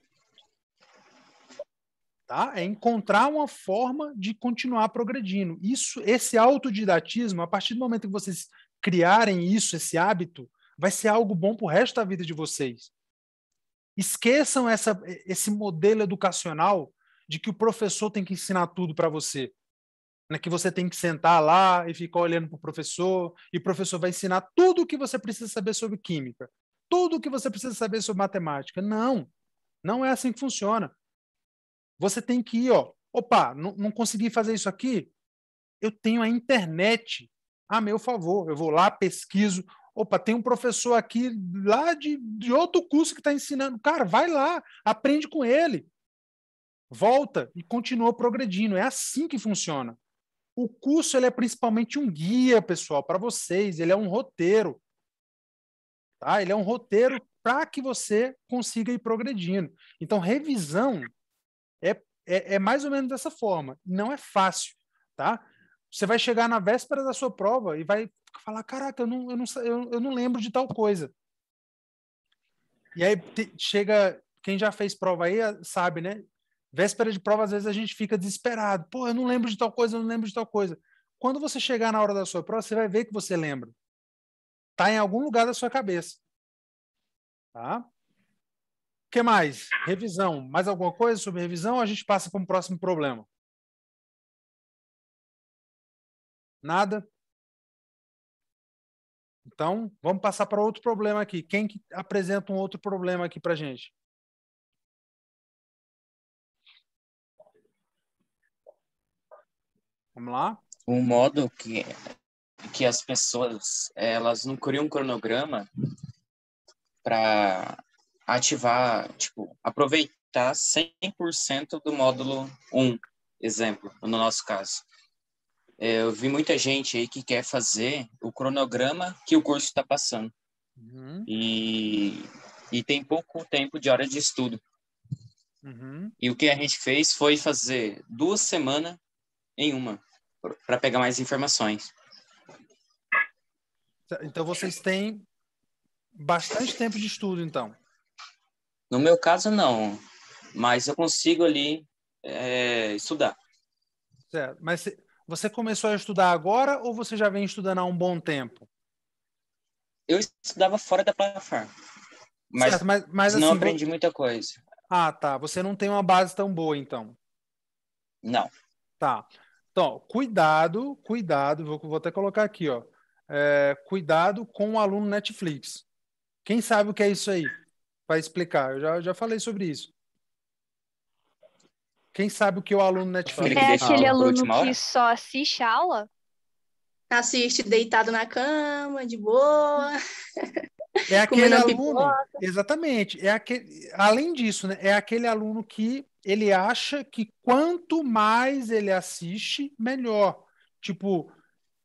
[SPEAKER 1] Tá? É encontrar uma forma de continuar progredindo. Isso, esse autodidatismo, a partir do momento que vocês criarem isso, esse hábito, vai ser algo bom para o resto da vida de vocês. Esqueçam essa, esse modelo educacional de que o professor tem que ensinar tudo para você. Né? Que você tem que sentar lá e ficar olhando para o professor, e o professor vai ensinar tudo o que você precisa saber sobre química, tudo o que você precisa saber sobre matemática. Não, não é assim que funciona. Você tem que ir, ó, opa, não, não consegui fazer isso aqui? Eu tenho a internet a meu favor. Eu vou lá, pesquiso Opa, tem um professor aqui lá de, de outro curso que está ensinando. Cara, vai lá, aprende com ele. Volta e continua progredindo. É assim que funciona. O curso ele é principalmente um guia, pessoal, para vocês. Ele é um roteiro. Tá? Ele é um roteiro para que você consiga ir progredindo. Então, revisão é, é, é, mais ou menos dessa forma. Não é fácil, tá? Você vai chegar na véspera da sua prova e vai falar, caraca, eu não, eu não, eu, eu não lembro de tal coisa. E aí te, chega, quem já fez prova aí sabe, né? Véspera de prova, às vezes a gente fica desesperado. Pô, eu não lembro de tal coisa, eu não lembro de tal coisa. Quando você chegar na hora da sua prova, você vai ver que você lembra. Tá em algum lugar da sua cabeça. Tá? O que mais? Revisão. Mais alguma coisa sobre revisão? Ou a gente
[SPEAKER 4] passa para um próximo problema. Nada? Então, vamos passar para outro problema aqui. Quem que apresenta um outro problema aqui para gente?
[SPEAKER 1] Vamos lá? Um modo que, que
[SPEAKER 3] as pessoas elas não criam um cronograma para ativar, tipo, aproveitar 100% do módulo 1, exemplo, no nosso caso. É, eu vi muita gente aí que quer fazer o cronograma que o curso está passando. Uhum. E, e tem pouco tempo de hora de estudo. Uhum. E o que a gente fez foi fazer duas semanas em uma, para pegar mais informações.
[SPEAKER 1] Tá, então vocês têm bastante tempo de estudo, então?
[SPEAKER 3] No meu caso, não. Mas eu consigo ali é, estudar.
[SPEAKER 1] Certo. Mas você começou a estudar agora ou você já vem estudando há um bom tempo?
[SPEAKER 3] Eu estudava fora da plataforma.
[SPEAKER 1] Mas, certo, mas, mas não assim, aprendi
[SPEAKER 3] muita coisa.
[SPEAKER 1] Ah, tá. Você não tem uma base tão boa, então. Não. Tá. Então, cuidado, cuidado, vou, vou até colocar aqui, ó. É, cuidado com o aluno Netflix. Quem sabe o que é isso aí? Vai explicar. Eu já, já falei sobre isso. Quem sabe o que o aluno Netflix. É aquele aluno que
[SPEAKER 8] só assiste aula?
[SPEAKER 6] Assiste deitado na cama, de boa.
[SPEAKER 1] É (laughs) aquele aluno. Exatamente. É aquele, além disso, né, é aquele aluno que ele acha que quanto mais ele assiste, melhor. Tipo,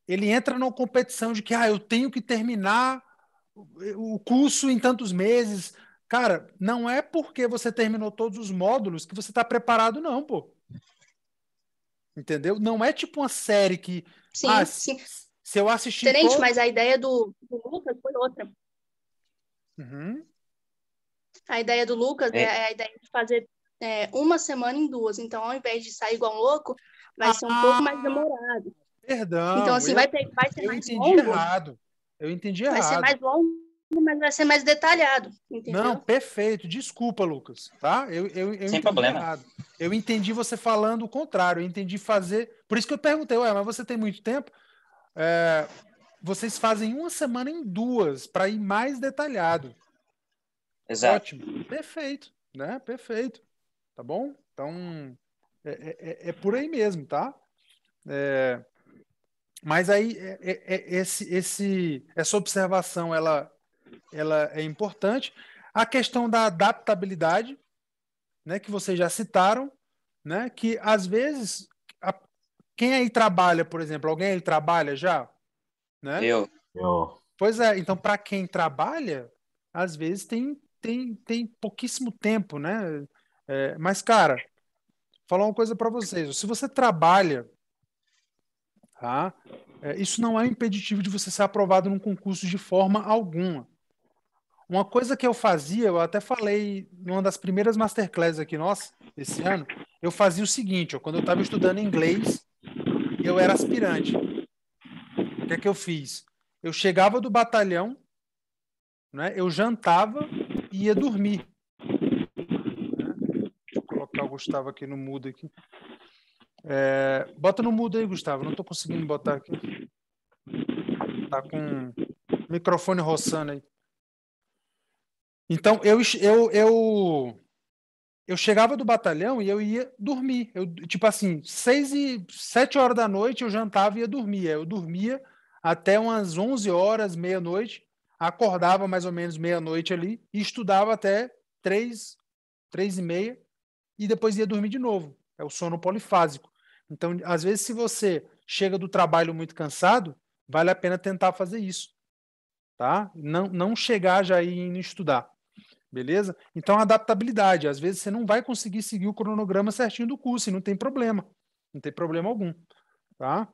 [SPEAKER 1] ele entra numa competição de que ah, eu tenho que terminar o curso em tantos meses, Cara, não é porque você terminou todos os módulos que você está preparado, não, pô. Entendeu? Não é tipo uma série que. Sim, ah, sim. Se eu assistir. Diferente, todo... mas
[SPEAKER 6] a ideia do, do Lucas foi outra. Uhum. A ideia do Lucas é, é a ideia de fazer é, uma semana em duas. Então, ao invés de sair igual um louco, vai ah, ser um ah, pouco mais demorado.
[SPEAKER 1] Perdão. Então, assim, eu, vai, vai ser eu mais entendi longo. Errado. Eu entendi errado. Vai ser mais
[SPEAKER 6] longo mas vai ser mais detalhado,
[SPEAKER 4] entendeu? Não,
[SPEAKER 1] perfeito. Desculpa, Lucas, tá? Eu, eu, eu Sem problema. Errado. Eu entendi você falando o contrário. Eu entendi fazer... Por isso que eu perguntei, ué, mas você tem muito tempo? É... Vocês fazem uma semana em duas, para ir mais detalhado.
[SPEAKER 4] Exato. Ótimo.
[SPEAKER 1] Perfeito, né? Perfeito. Tá bom? Então, é, é, é, é por aí mesmo, tá? É... Mas aí, é, é, esse, esse, essa observação, ela, ela é importante. A questão da adaptabilidade, né, que vocês já citaram, né, que às vezes a, quem aí trabalha, por exemplo, alguém aí trabalha já, né? Eu. Pois é, então para quem trabalha, às vezes tem tem tem pouquíssimo tempo, né? É, mas cara, falar uma coisa para vocês, se você trabalha, tá? É, isso não é impeditivo de você ser aprovado num concurso de forma alguma. Uma coisa que eu fazia, eu até falei numa das primeiras masterclasses aqui, nossa, esse ano, eu fazia o seguinte, ó, quando eu estava estudando inglês, eu era aspirante. O que é que eu fiz? Eu chegava do batalhão, né, eu jantava e ia dormir. Deixa eu colocar o Gustavo aqui no mudo. Aqui. É, bota no mudo aí, Gustavo, não estou conseguindo botar aqui. Tá com o microfone roçando aí. Então, eu, eu, eu, eu chegava do batalhão e eu ia dormir. Eu, tipo assim, seis e sete horas da noite eu jantava e ia dormir. Eu dormia até umas onze horas, meia-noite, acordava mais ou menos meia-noite ali e estudava até três, três e meia e depois ia dormir de novo. É o sono polifásico. Então, às vezes, se você chega do trabalho muito cansado, vale a pena tentar fazer isso, tá? Não, não chegar já indo estudar beleza? Então, adaptabilidade. Às vezes você não vai conseguir seguir o cronograma certinho do curso e não tem problema. Não tem problema algum, tá?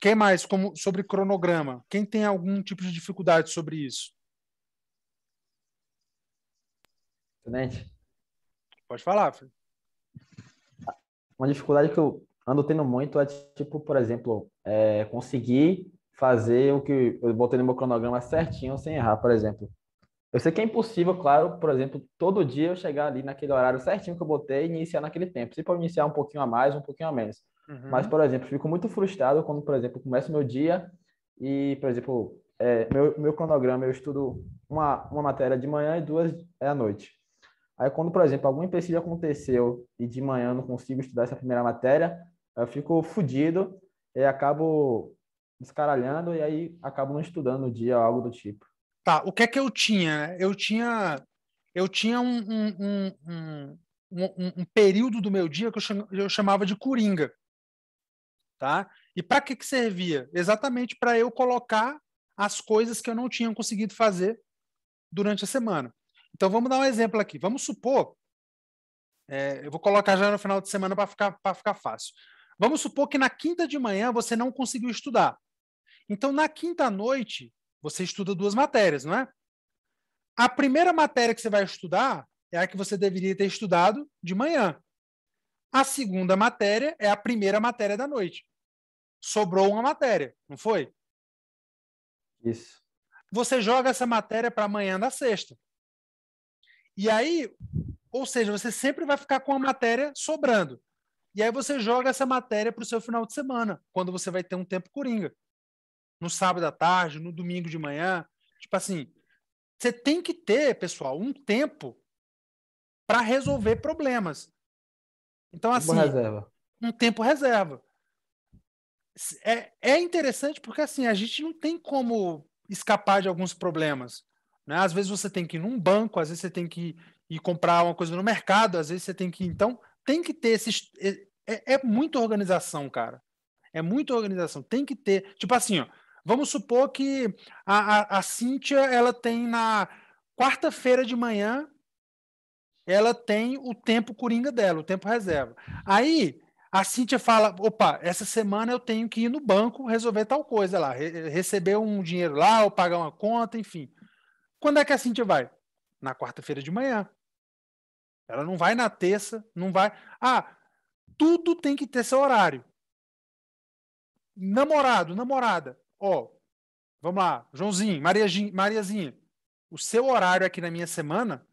[SPEAKER 1] Quem mais como, sobre cronograma? Quem tem algum tipo de dificuldade sobre isso?
[SPEAKER 9] excelente Pode falar, filho. Uma dificuldade que eu ando tendo muito é, tipo, por exemplo, é conseguir fazer o que eu botei no meu cronograma certinho sem errar, por exemplo. Eu sei que é impossível, claro, por exemplo, todo dia eu chegar ali naquele horário certinho que eu botei e iniciar naquele tempo. Se pode iniciar um pouquinho a mais, um pouquinho a menos. Uhum. Mas, por exemplo, fico muito frustrado quando, por exemplo, começo meu dia e, por exemplo, é, meu, meu cronograma, eu estudo uma, uma matéria de manhã e duas é à noite. Aí, quando, por exemplo, algum empecilho aconteceu e de manhã eu não consigo estudar essa primeira matéria, eu fico fodido e acabo
[SPEAKER 1] descaralhando e aí acabo não estudando o dia, algo do tipo. Tá, o que é que eu tinha? Né? Eu tinha, eu tinha um, um, um, um período do meu dia que eu chamava de coringa. Tá? E para que, que servia? Exatamente para eu colocar as coisas que eu não tinha conseguido fazer durante a semana. Então vamos dar um exemplo aqui. Vamos supor, é, eu vou colocar já no final de semana para ficar, ficar fácil. Vamos supor que na quinta de manhã você não conseguiu estudar. Então, na quinta noite, você estuda duas matérias, não é? A primeira matéria que você vai estudar é a que você deveria ter estudado de manhã. A segunda matéria é a primeira matéria da noite. Sobrou uma matéria, não foi? Isso. Você joga essa matéria para amanhã da sexta. E aí, ou seja, você sempre vai ficar com a matéria sobrando. E aí você joga essa matéria para o seu final de semana, quando você vai ter um tempo coringa no sábado à tarde, no domingo de manhã. Tipo assim, você tem que ter, pessoal, um tempo para resolver problemas. Então, assim, reserva. um tempo reserva. É, é interessante porque, assim, a gente não tem como escapar de alguns problemas. Né? Às vezes você tem que ir num banco, às vezes você tem que ir comprar uma coisa no mercado, às vezes você tem que. Então, tem que ter esses. É, é, é muita organização, cara. É muita organização. Tem que ter. Tipo assim, ó, Vamos supor que a, a, a Cíntia ela tem na quarta-feira de manhã ela tem o tempo coringa dela, o tempo reserva. Aí a Cíntia fala: opa, essa semana eu tenho que ir no banco resolver tal coisa lá, re receber um dinheiro lá, ou pagar uma conta, enfim. Quando é que a Cíntia vai? Na quarta-feira de manhã. Ela não vai na terça, não vai. Ah, tudo tem que ter seu horário. Namorado, namorada. Ó, vamos lá, Joãozinho, Mariazinha, Mariazinha, o seu horário aqui na minha semana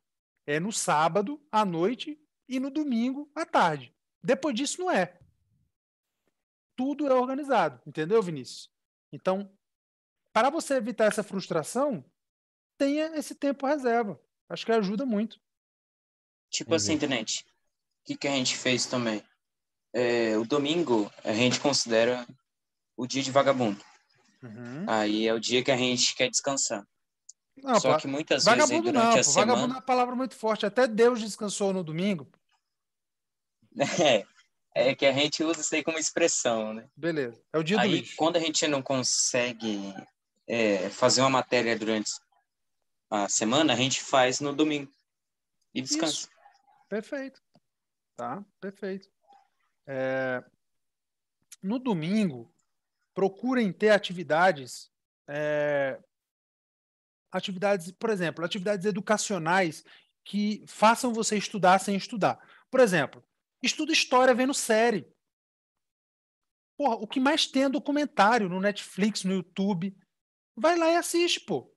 [SPEAKER 1] é no sábado à noite e no domingo à tarde. Depois disso não é. Tudo é organizado, entendeu, Vinícius? Então, para você evitar essa frustração, tenha esse tempo reserva. Acho que ajuda muito.
[SPEAKER 3] Tipo assim, tenente, o que, que a gente fez também? É, o domingo a gente considera o dia de vagabundo. Uhum. Aí é o dia que a gente quer descansar.
[SPEAKER 1] Não, Só pá, que muitas vezes durante não, a pô, semana... Vagabundo é uma palavra muito forte. Até Deus descansou no domingo. (laughs)
[SPEAKER 3] É, é que a gente usa isso aí como expressão, né? Beleza. É o dia aí, do lixo. quando a gente não consegue é, fazer uma matéria durante a semana, a gente faz no domingo. E descansa. Isso.
[SPEAKER 1] Perfeito. Tá, perfeito. É... No domingo, procurem ter atividades, é, atividades, por exemplo, atividades educacionais que façam você estudar sem estudar. Por exemplo, estuda história vendo série. Porra, o que mais tem é documentário no Netflix, no YouTube. Vai lá e assiste, pô.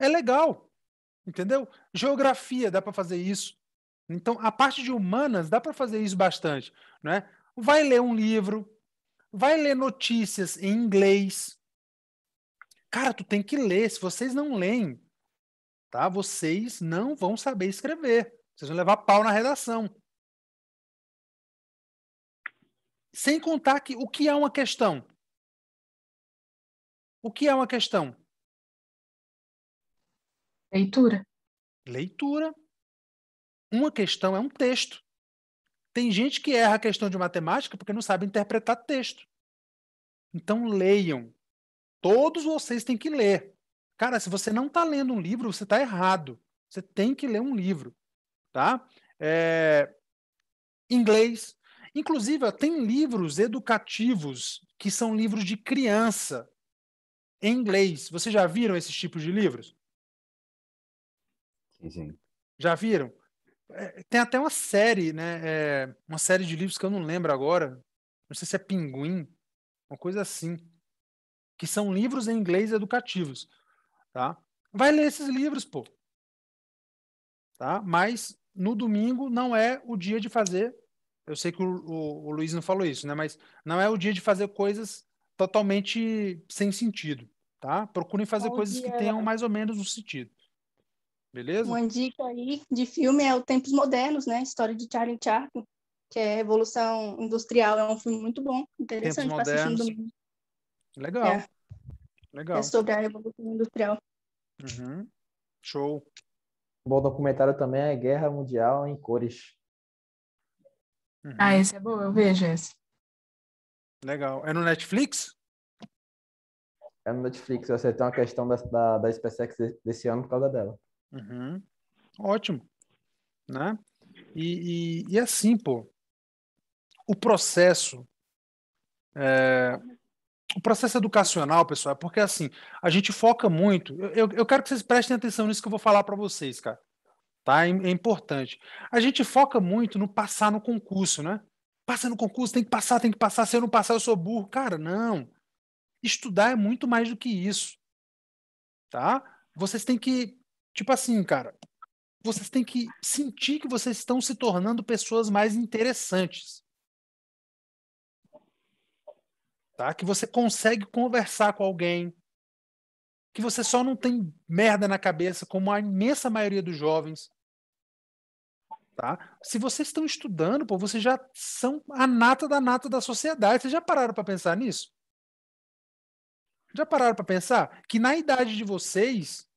[SPEAKER 1] É legal. Entendeu? Geografia dá para fazer isso. Então, a parte de humanas dá para fazer isso bastante, né? Vai ler um livro, vai ler notícias em inglês. Cara, tu tem que ler. Se vocês não leem, tá? Vocês não vão saber escrever. Vocês vão levar pau na redação.
[SPEAKER 4] Sem contar que o que é uma questão? O que é uma questão? Leitura.
[SPEAKER 1] Leitura. Uma questão é um texto. Tem gente que erra a questão de matemática porque não sabe interpretar texto. Então leiam. Todos vocês têm que ler. Cara, se você não está lendo um livro, você está errado. Você tem que ler um livro, tá? É... Inglês. Inclusive, tem livros educativos que são livros de criança em inglês. Vocês já viram esses tipos de livros? Sim. Já viram? É, tem até uma série, né? É, uma série de livros que eu não lembro agora. Não sei se é Pinguim, uma coisa assim. Que são livros em inglês educativos, tá? Vai ler esses livros, pô. Tá? Mas no domingo não é o dia de fazer. Eu sei que o, o, o Luiz não falou isso, né? Mas não é o dia de fazer coisas totalmente sem sentido, tá? Procurem fazer coisas dia. que tenham é? mais ou menos um sentido. Beleza? Uma
[SPEAKER 6] dica aí de filme é o Tempos Modernos, né? História de Charlie Chaplin, que é Revolução Industrial. É um filme muito bom, interessante para assistir no domingo. Legal. É. Legal. É sobre a Revolução Industrial.
[SPEAKER 1] Uhum. Show.
[SPEAKER 9] Um bom documentário também é Guerra Mundial em Cores. Uhum.
[SPEAKER 4] Ah, esse é bom, eu vejo esse.
[SPEAKER 9] Legal. É no Netflix? É no Netflix. Você tem uma questão da, da, da SpaceX desse ano por causa dela.
[SPEAKER 1] Uhum. Ótimo, né? E, e, e, assim, pô, o processo, é, o processo educacional, pessoal, é porque assim, a gente foca muito, eu, eu quero que vocês prestem atenção nisso que eu vou falar para vocês, cara, tá? É, é importante. A gente foca muito no passar no concurso, né? Passa no concurso, tem que passar, tem que passar, se eu não passar eu sou burro. Cara, não. Estudar é muito mais do que isso, tá? Vocês têm que Tipo assim, cara, vocês têm que sentir que vocês estão se tornando pessoas mais interessantes. Tá? Que você consegue conversar com alguém, que você só não tem merda na cabeça, como a imensa maioria dos jovens. Tá? Se vocês estão estudando, pô, vocês já são a nata da nata da sociedade. Vocês já pararam para pensar nisso? Já pararam para pensar que na idade de vocês,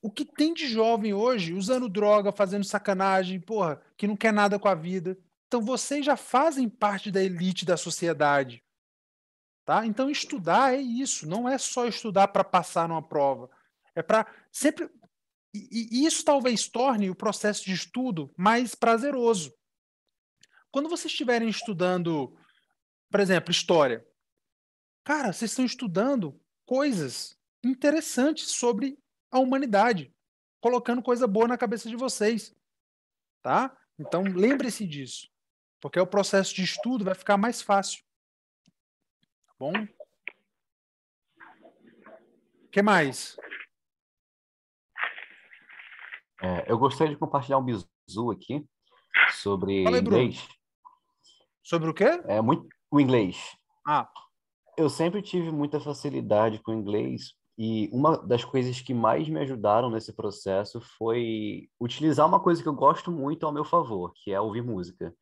[SPEAKER 1] o que tem de jovem hoje usando droga, fazendo sacanagem, porra, que não quer nada com a vida. Então vocês já fazem parte da elite da sociedade. Tá? Então estudar é isso, não é só estudar para passar numa prova. É para sempre e, e isso talvez torne o processo de estudo mais prazeroso. Quando vocês estiverem estudando, por exemplo, história, cara, vocês estão estudando coisas interessantes sobre a humanidade, colocando coisa boa na cabeça de vocês. Tá? Então, lembre-se disso, porque o processo de estudo vai ficar mais fácil. Tá bom? O que mais?
[SPEAKER 2] É, eu gostaria de compartilhar um bizu aqui sobre inglês. Sobre o quê? É muito o inglês. Ah. Eu sempre tive muita facilidade com inglês e uma das coisas que mais me ajudaram nesse processo foi utilizar uma coisa que eu gosto muito ao meu favor, que é ouvir música.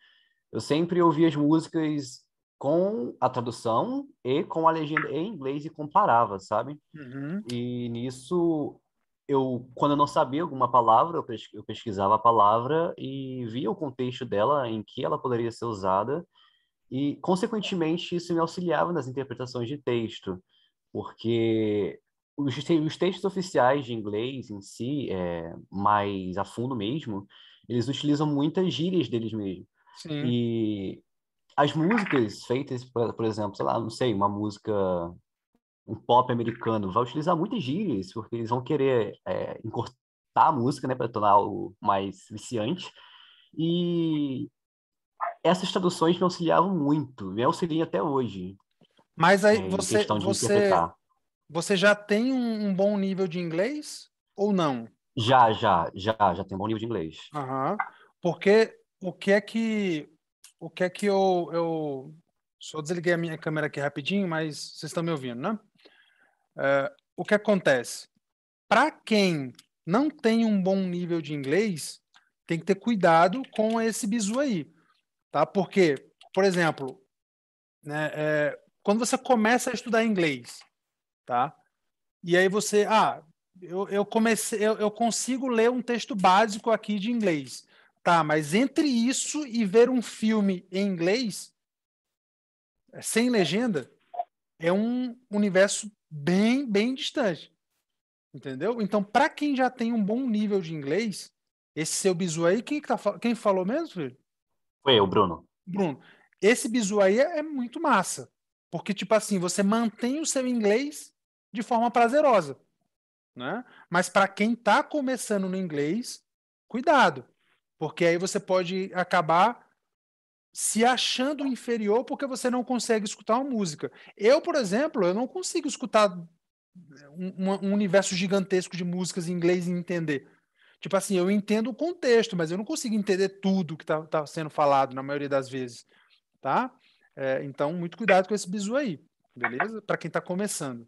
[SPEAKER 2] Eu sempre ouvi as músicas com a tradução e com a legenda em inglês e comparava, sabe? Uhum. E nisso, eu, quando eu não sabia alguma palavra, eu pesquisava a palavra e via o contexto dela, em que ela poderia ser usada, e, consequentemente, isso me auxiliava nas interpretações de texto, porque os, textos oficiais de inglês em si, é, mais a fundo mesmo, eles utilizam muitas gírias deles mesmos. Sim. E as músicas feitas, por, por exemplo, sei lá, não sei, uma música um pop americano vai utilizar muitas gírias, porque eles vão querer é, encurtar a música, né, para tornar algo mais viciante. E
[SPEAKER 1] essas traduções me auxiliavam muito, me auxiliam até hoje. Mas aí você você interpretar. Você já tem um, um bom nível de inglês ou não?
[SPEAKER 2] Já, já, já, já tem um bom nível de inglês.
[SPEAKER 1] Uhum. Porque o que é que o que é que eu, eu só desliguei a minha câmera aqui rapidinho, mas vocês estão me ouvindo, né? Uh, o que acontece? Para quem não tem um bom nível de inglês, tem que ter cuidado com esse bizu aí, tá? Porque, por exemplo, né, é, quando você começa a estudar inglês, tá? E aí você, ah, eu, eu comecei, eu, eu consigo ler um texto básico aqui de inglês, tá? Mas entre isso e ver um filme em inglês, é sem legenda, é um universo bem, bem distante, entendeu? Então, para quem já tem um bom nível de inglês, esse seu bizu aí, quem, que tá, quem falou mesmo, filho?
[SPEAKER 4] Foi
[SPEAKER 7] eu, Bruno.
[SPEAKER 1] Bruno, esse bizu aí é, é muito massa. Porque, tipo assim, você mantém o seu inglês de forma prazerosa. Né? Mas para quem está começando no inglês, cuidado, porque aí você pode acabar se achando inferior porque você não consegue escutar uma música. Eu, por exemplo, eu não consigo escutar um, um universo gigantesco de músicas em inglês e entender. Tipo assim, eu entendo o contexto, mas eu não consigo entender tudo que está tá sendo falado na maioria das vezes, tá? É, então, muito cuidado com esse bizu aí, beleza? Para quem está começando.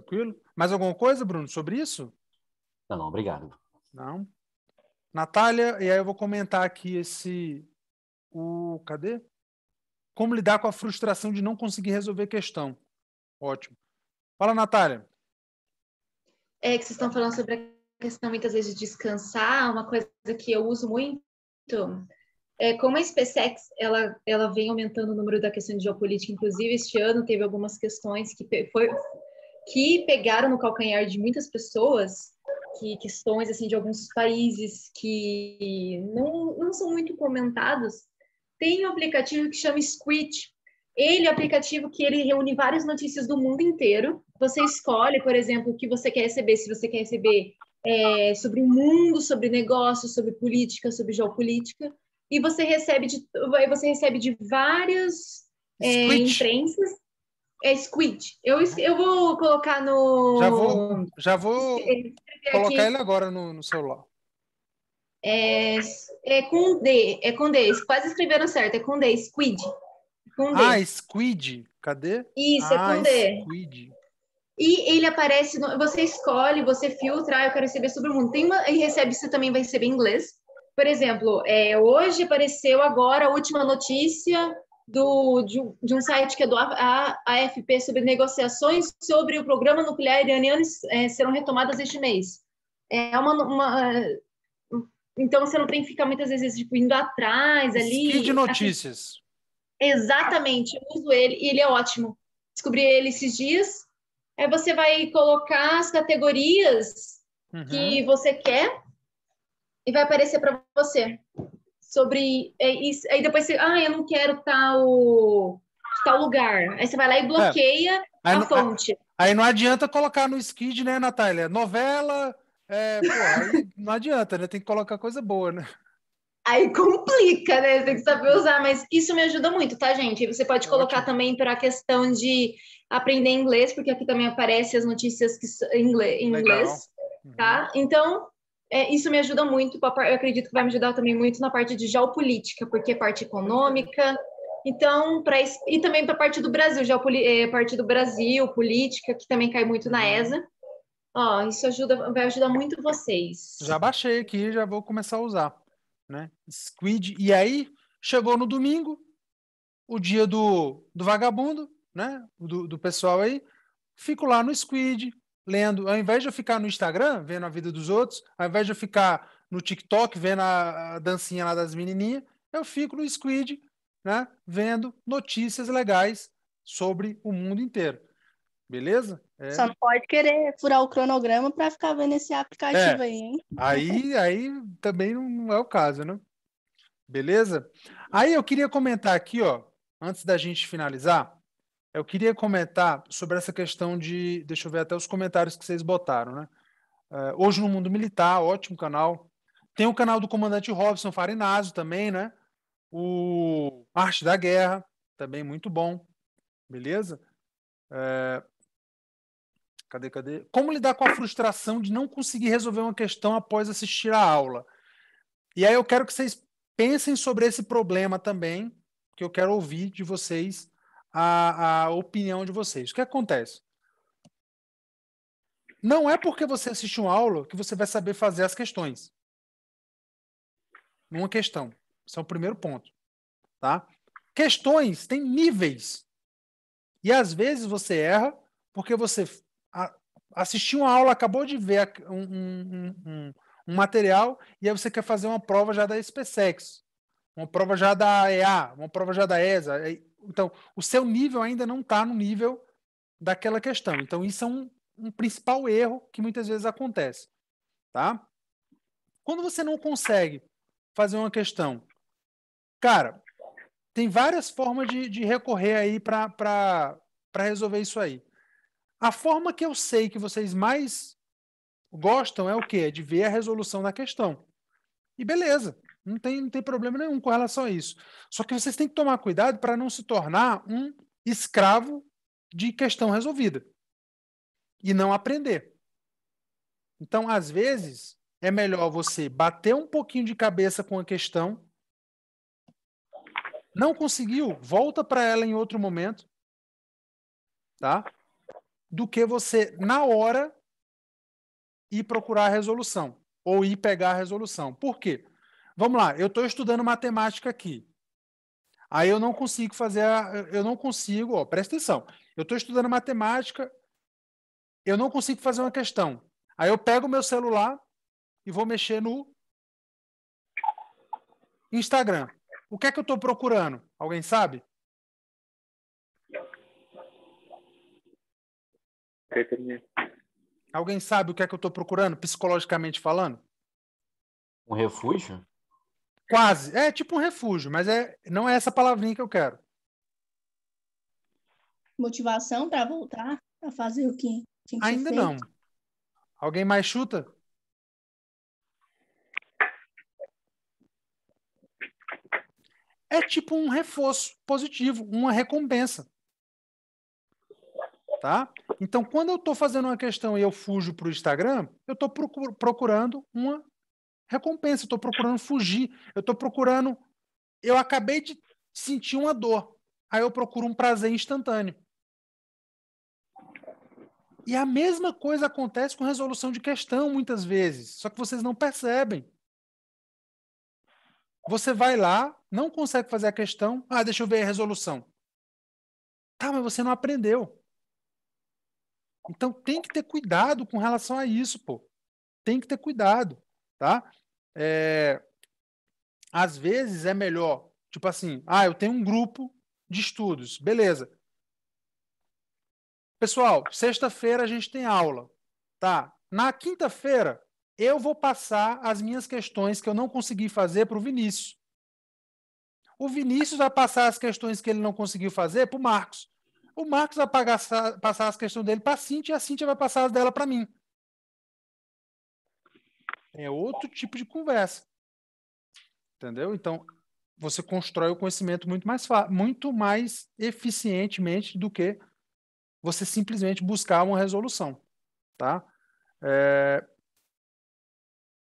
[SPEAKER 1] Tranquilo? Mais alguma coisa, Bruno, sobre isso? Não, não obrigado. Não. Natália, e aí eu vou comentar aqui esse. O. Cadê? Como lidar com a frustração de não conseguir resolver questão. Ótimo. Fala, Natália. É que vocês estão
[SPEAKER 5] falando sobre a questão, muitas vezes, de descansar, uma coisa que eu uso muito. É, como a SpaceX ela, ela vem aumentando o número da questão de geopolítica, inclusive este ano teve algumas questões que foi, que pegaram no calcanhar de muitas pessoas que questões assim de alguns países que não, não são muito comentados tem um aplicativo que chama Squid ele é um aplicativo que ele reúne várias notícias do mundo inteiro você escolhe por exemplo o que você quer receber se você quer receber é, sobre o mundo sobre negócios sobre política sobre geopolítica e você recebe de você recebe de várias é, imprensas é Squid. Eu, eu vou colocar no. Já vou,
[SPEAKER 1] já vou colocar aqui. ele agora no, no celular.
[SPEAKER 5] É, é, com D, é com D. quase escreveram certo, é com D, Squid. É com D. Ah,
[SPEAKER 1] Squid. Cadê? Isso, ah, é com ah, D. Squid.
[SPEAKER 5] E ele aparece, no, você escolhe, você filtra, ah, eu quero receber sobre o mundo. Tem uma, e recebe, você também vai receber em inglês. Por exemplo, é, hoje apareceu agora a última notícia do, de, de, um site que é do AFP sobre negociações sobre o programa nuclear iraniano é, serão retomadas este mês. É uma, uma, então você não tem que ficar muitas vezes tipo, indo atrás ali. De notícias. Exatamente, eu uso ele e ele é ótimo. Descobri ele esses dias. Aí você vai colocar as categorias uhum. que você quer e vai aparecer para você sobre. É, isso, aí depois você, ah, eu não quero tal, tal lugar. Aí você vai lá
[SPEAKER 4] e é. bloqueia é. a
[SPEAKER 1] fonte. Aí, aí, não adianta colocar no skid, né, Natália? Novela. É, pô, (laughs) não adianta, né? Tem que colocar coisa boa, né? Aí
[SPEAKER 5] complica, né? tem que saber usar, mas isso me ajuda muito, tá, gente? você pode colocar Ótimo. também para a questão de aprender inglês, porque aqui também aparecem as notícias que em inglês, Legal. tá? Uhum. Então, é, isso me ajuda muito, eu acredito que vai me ajudar também muito na parte de geopolítica, porque é parte econômica, então, pra, e também para a parte do Brasil, geopolítica, é, parte do Brasil, política, que também cai muito na uhum. ESA. Ó, isso ajuda, vai ajudar muito vocês.
[SPEAKER 1] Já baixei aqui, já vou começar a usar, né? Squid. E aí, chegou no domingo, o dia do, do vagabundo, né? Do, do pessoal aí. Fico lá no Squid, lendo, ao invés de eu ficar no Instagram vendo a vida dos outros, ao invés de eu ficar no TikTok vendo a, a dancinha lá das menininhas, eu fico no Squid, né, vendo notícias legais sobre o mundo inteiro. Beleza? É. Só não
[SPEAKER 6] pode querer furar o cronograma para ficar vendo esse aplicativo é. aí, hein?
[SPEAKER 1] Aí, aí também não é o caso, né? Beleza? Aí eu queria comentar aqui, ó, antes da gente finalizar, eu queria comentar sobre essa questão de. Deixa eu ver até os comentários que vocês botaram, né? É, hoje no Mundo Militar, ótimo canal. Tem o canal do comandante Robson Farinazzo também, né? O Arte da Guerra, também muito bom. Beleza? É, cadê, cadê? Como lidar com a frustração de não conseguir resolver uma questão após assistir a aula? E aí eu quero que vocês pensem sobre esse problema também, que eu quero ouvir de vocês a, a opinião de vocês. O que acontece? Não é porque você assiste uma aula que você vai saber fazer as questões. Uma questão. Esse é o primeiro ponto. Tá? Questões têm níveis. E às vezes você erra porque você assistiu uma aula, acabou de ver um, um, um, um material e aí você quer fazer uma prova já da SpaceX uma prova já da EA, uma prova já da ESA. Então, o seu nível ainda não está no nível daquela questão. Então, isso é um, um principal erro que muitas vezes acontece. Tá? Quando você não consegue fazer uma questão, cara, tem várias formas de, de recorrer aí para resolver isso aí. A forma que eu sei que vocês mais gostam é o quê? É de ver a resolução da questão. E beleza. Não tem, não tem problema nenhum com relação a isso. Só que vocês têm que tomar cuidado para não se tornar um escravo de questão resolvida e não aprender. Então, às vezes, é melhor você bater um pouquinho de cabeça com a questão. Não conseguiu, volta para ela em outro momento, tá? Do que você na hora ir procurar a resolução ou ir pegar a resolução. Por quê? Vamos lá, eu estou estudando matemática aqui. Aí eu não consigo fazer, a, eu não consigo, ó, presta atenção. Eu estou estudando matemática, eu não consigo fazer uma questão. Aí eu pego o meu celular e vou mexer no Instagram. O que é que eu estou procurando? Alguém sabe? Alguém sabe o que é que eu estou procurando, psicologicamente falando? Um refúgio? Quase. É tipo um refúgio, mas é, não é essa palavrinha que eu quero. Motivação para voltar a fazer o que tinha que Ainda não. Alguém mais chuta? É tipo um reforço positivo, uma recompensa. Tá? Então, quando eu estou fazendo uma questão e eu fujo para o Instagram, eu estou procurando uma recompensa, eu estou procurando fugir, eu estou procurando. Eu acabei de sentir uma dor, aí eu procuro um prazer instantâneo. E a mesma coisa acontece com resolução de questão, muitas vezes, só que vocês não percebem. Você vai lá, não consegue fazer a questão, ah, deixa eu ver a resolução. Tá, mas você não aprendeu. Então tem que ter cuidado com relação a isso, pô. Tem que ter cuidado tá? É, às vezes é melhor, tipo assim, ah, eu tenho um grupo de estudos, beleza. Pessoal, sexta-feira a gente tem aula, tá? Na quinta-feira eu vou passar as minhas questões que eu não consegui fazer para o Vinícius. O Vinícius vai passar as questões que ele não conseguiu fazer para o Marcos. O Marcos vai passar, passar as questões dele para a Cintia e a Cintia vai passar as dela para mim. É outro tipo de conversa. Entendeu? Então, você constrói o conhecimento muito mais, muito mais eficientemente do que você simplesmente buscar uma resolução, tá? É...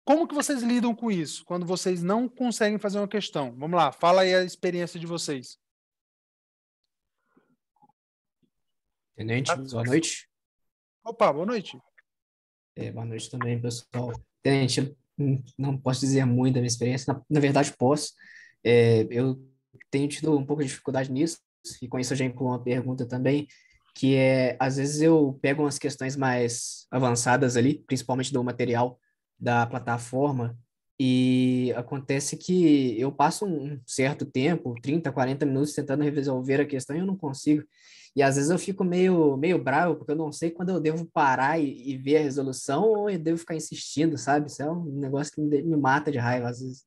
[SPEAKER 1] Como que vocês lidam com isso quando vocês não conseguem fazer uma questão? Vamos lá, fala aí a experiência de vocês.
[SPEAKER 4] Tenente, tá? boa noite.
[SPEAKER 1] Opa, boa noite.
[SPEAKER 4] É, boa noite também,
[SPEAKER 2] pessoal gente, não posso dizer muito da minha experiência, na, na verdade posso. É, eu tenho tido um pouco de dificuldade nisso, e com isso eu já incluo uma pergunta também, que é, às vezes eu pego umas questões mais avançadas ali, principalmente do material da plataforma, e acontece que eu passo um certo tempo, 30, 40 minutos, tentando resolver a questão e eu não consigo. E às vezes eu fico meio, meio bravo, porque eu não sei quando eu devo parar e, e ver a resolução ou eu devo ficar
[SPEAKER 1] insistindo, sabe? Isso é um negócio que me, me mata de raiva às vezes.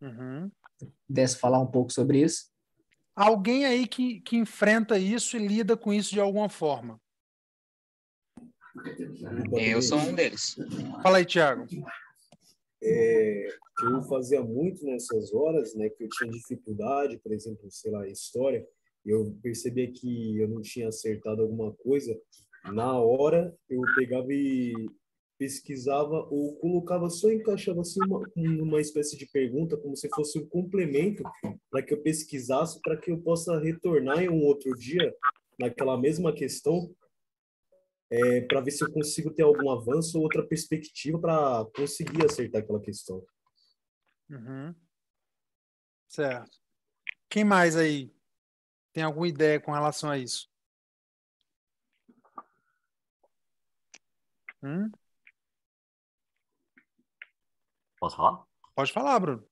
[SPEAKER 1] Uhum. Desse falar um pouco sobre isso. Alguém aí que, que enfrenta isso e lida com isso de alguma forma?
[SPEAKER 4] Eu sou um
[SPEAKER 1] deles. Fala aí, Thiago
[SPEAKER 7] é, que eu fazia muito nessas horas, né, que eu tinha dificuldade, por exemplo, sei lá, história, eu percebia que eu não tinha acertado alguma coisa, na hora eu pegava e pesquisava ou colocava só encaixava assim uma, uma espécie de pergunta como se fosse um complemento para que eu pesquisasse para que eu possa retornar em um outro dia naquela mesma questão é, para ver se eu consigo ter algum avanço ou outra perspectiva para conseguir acertar aquela questão.
[SPEAKER 1] Uhum. Certo. Quem mais aí tem alguma ideia com relação a isso? Hum?
[SPEAKER 4] Posso falar? Pode falar, Bruno.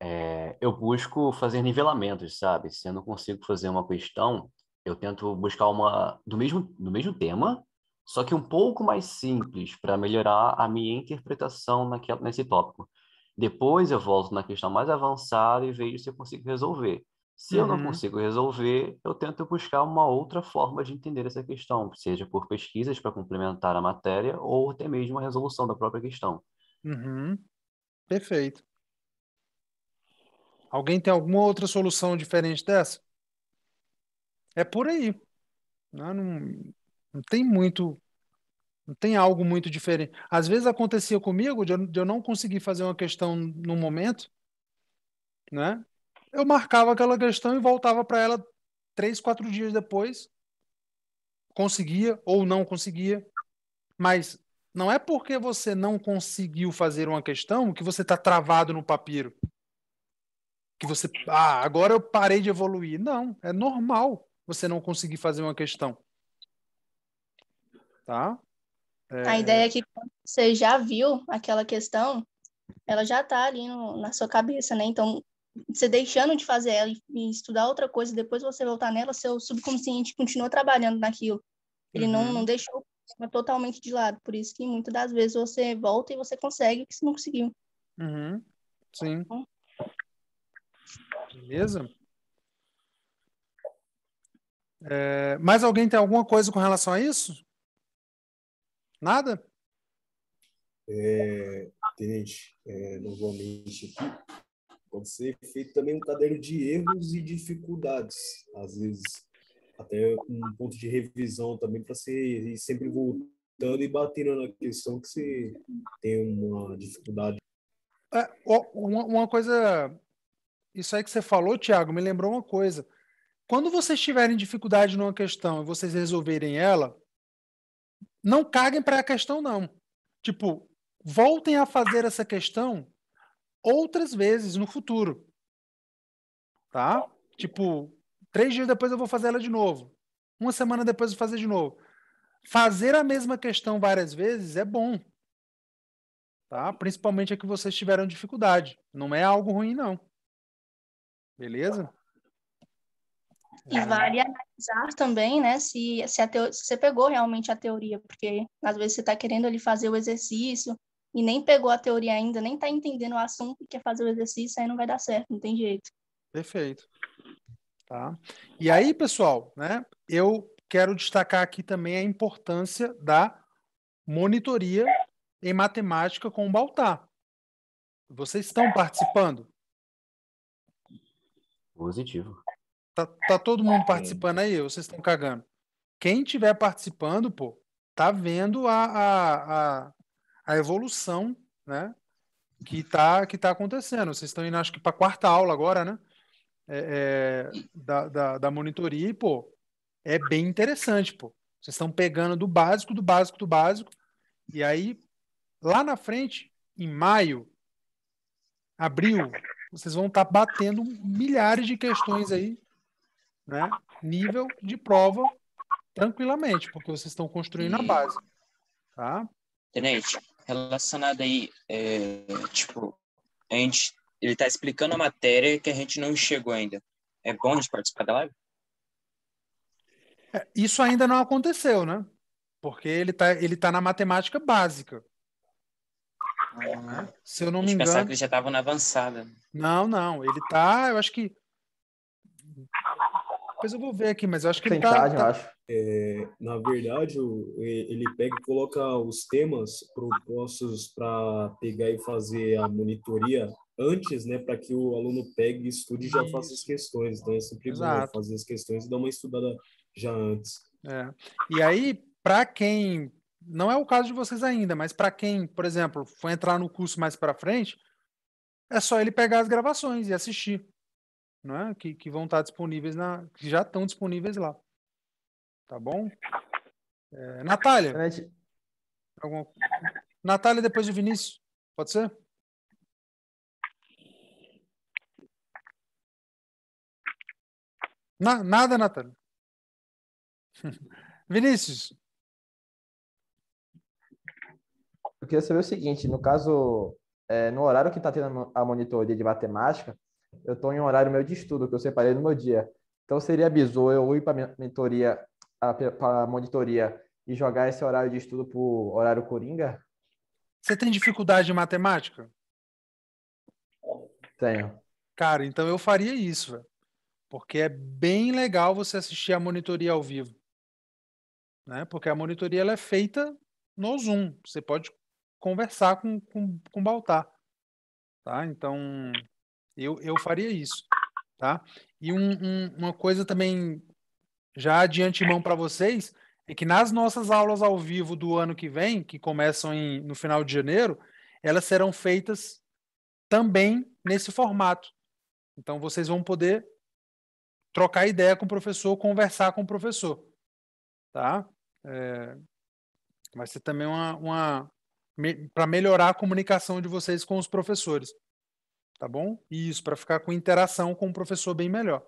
[SPEAKER 4] É, eu
[SPEAKER 2] busco fazer nivelamentos, sabe? Se eu não consigo fazer uma questão, eu tento buscar uma do mesmo, do mesmo tema, só que um pouco mais simples para melhorar a minha interpretação nesse tópico. Depois eu volto na questão mais avançada e vejo se eu consigo resolver. Se uhum. eu não uhum. consigo resolver, eu tento buscar uma outra forma de entender essa questão, seja por pesquisas para complementar a matéria ou até mesmo a resolução da própria questão.
[SPEAKER 1] Uhum. Perfeito. Alguém tem alguma outra solução diferente dessa? É por aí. Né? Não, não, não tem muito. Não tem algo muito diferente. Às vezes acontecia comigo de eu, de eu não conseguir fazer uma questão no momento, né? Eu marcava aquela questão e voltava para ela três, quatro dias depois. Conseguia ou não conseguia. Mas não é porque você não conseguiu fazer uma questão que você está travado no papiro. Que você, ah, agora eu parei de evoluir. Não, é normal você não conseguir fazer uma questão tá? É... A ideia é que
[SPEAKER 6] quando você já viu aquela questão, ela já está ali no, na sua cabeça, né? Então, você deixando de fazer ela e estudar outra coisa, depois você voltar nela, seu subconsciente continua trabalhando naquilo. Ele uhum. não, não deixou totalmente de lado. Por isso que muitas das vezes você volta e você consegue que você não conseguiu.
[SPEAKER 1] Uhum. Tá Sim. Beleza? É, mais alguém tem alguma coisa com relação a isso? Nada?
[SPEAKER 7] É, Tenente, é, novamente aqui, pode ser feito também um caderno de erros e dificuldades, às vezes até um ponto de revisão também para você ir sempre voltando e batendo na questão que você
[SPEAKER 1] tem uma dificuldade. É, uma, uma coisa, isso aí que você falou, Tiago, me lembrou uma coisa. Quando vocês tiverem dificuldade numa questão e vocês resolverem ela, não caguem para a questão, não. Tipo, voltem a fazer essa questão outras vezes no futuro. Tá? Tipo, três dias depois eu vou fazer ela de novo. Uma semana depois eu vou fazer de novo. Fazer a mesma questão várias vezes é bom. Tá? Principalmente a que vocês tiveram dificuldade. Não é algo ruim, não. Beleza? E vale
[SPEAKER 6] analisar também, né, se, se, teo... se, você pegou realmente a teoria, porque às vezes você está querendo ali fazer o exercício e nem pegou a teoria ainda, nem está entendendo o assunto e quer fazer o exercício, aí não vai dar certo, não tem jeito.
[SPEAKER 1] Perfeito. Tá. E aí, pessoal, né, eu quero destacar aqui também a importância da monitoria em matemática com o Baltar. Vocês estão participando? Positivo. Tá, tá todo mundo é, participando aí, vocês estão cagando. Quem tiver participando, pô, tá vendo a, a, a, a evolução, né? Que tá, que tá acontecendo. Vocês estão indo, acho que, para quarta aula agora, né? É, é, da, da, da monitoria, e, pô, é bem interessante, pô. Vocês estão pegando do básico, do básico, do básico, e aí, lá na frente, em maio, abril, vocês vão estar tá batendo milhares de questões aí né, nível de prova tranquilamente, porque vocês estão construindo e... a base.
[SPEAKER 3] Tá? Tenente, relacionado aí, é, tipo, a gente, ele está explicando a matéria que a gente não chegou ainda. É bom a gente participar da live?
[SPEAKER 1] É, isso ainda não aconteceu, né? Porque ele está ele tá na matemática básica.
[SPEAKER 3] Ah. Se eu não me engano. pensava que ele já estava na avançada.
[SPEAKER 1] Não, não. Ele está eu acho que depois eu vou ver aqui, mas eu acho que ele tá... tá... Acho.
[SPEAKER 7] É, na verdade, ele pega e coloca os temas propostos para pegar e fazer a monitoria antes, né, para que o aluno pegue, estude e já faça as questões. Então é sempre Exato. bom fazer as questões e dar uma estudada já antes.
[SPEAKER 1] É. E aí, para quem não é o caso de vocês ainda, mas para quem, por exemplo, for entrar no curso mais para frente, é só ele pegar as gravações e assistir né? Que, que vão estar disponíveis na. que já estão disponíveis lá. Tá bom? É, Natália. Alguma... Natália, depois de Vinícius, pode ser?
[SPEAKER 4] Na, nada, Natália. (laughs) Vinícius. Eu queria saber o seguinte:
[SPEAKER 9] no caso, é, no horário que está tendo a monitoria de matemática, eu estou em um horário meu de estudo, que eu separei no meu dia. Então, seria bizu eu ir para mentoria, para monitoria e jogar esse horário de estudo para o horário coringa?
[SPEAKER 1] Você tem dificuldade em matemática? Tenho. Cara, então eu faria isso, velho. Porque é bem legal você assistir a monitoria ao vivo. Né? Porque a monitoria ela é feita no Zoom. Você pode conversar com, com, com o Baltar. Tá? Então, eu, eu faria isso, tá? E um, um, uma coisa também já de antemão para vocês é que nas nossas aulas ao vivo do ano que vem, que começam em, no final de janeiro, elas serão feitas também nesse formato. Então vocês vão poder trocar ideia com o professor, conversar com o professor, tá? É, vai ser também uma, uma me, para melhorar a comunicação de vocês com os professores tá bom? Isso, para ficar com interação com o professor bem melhor.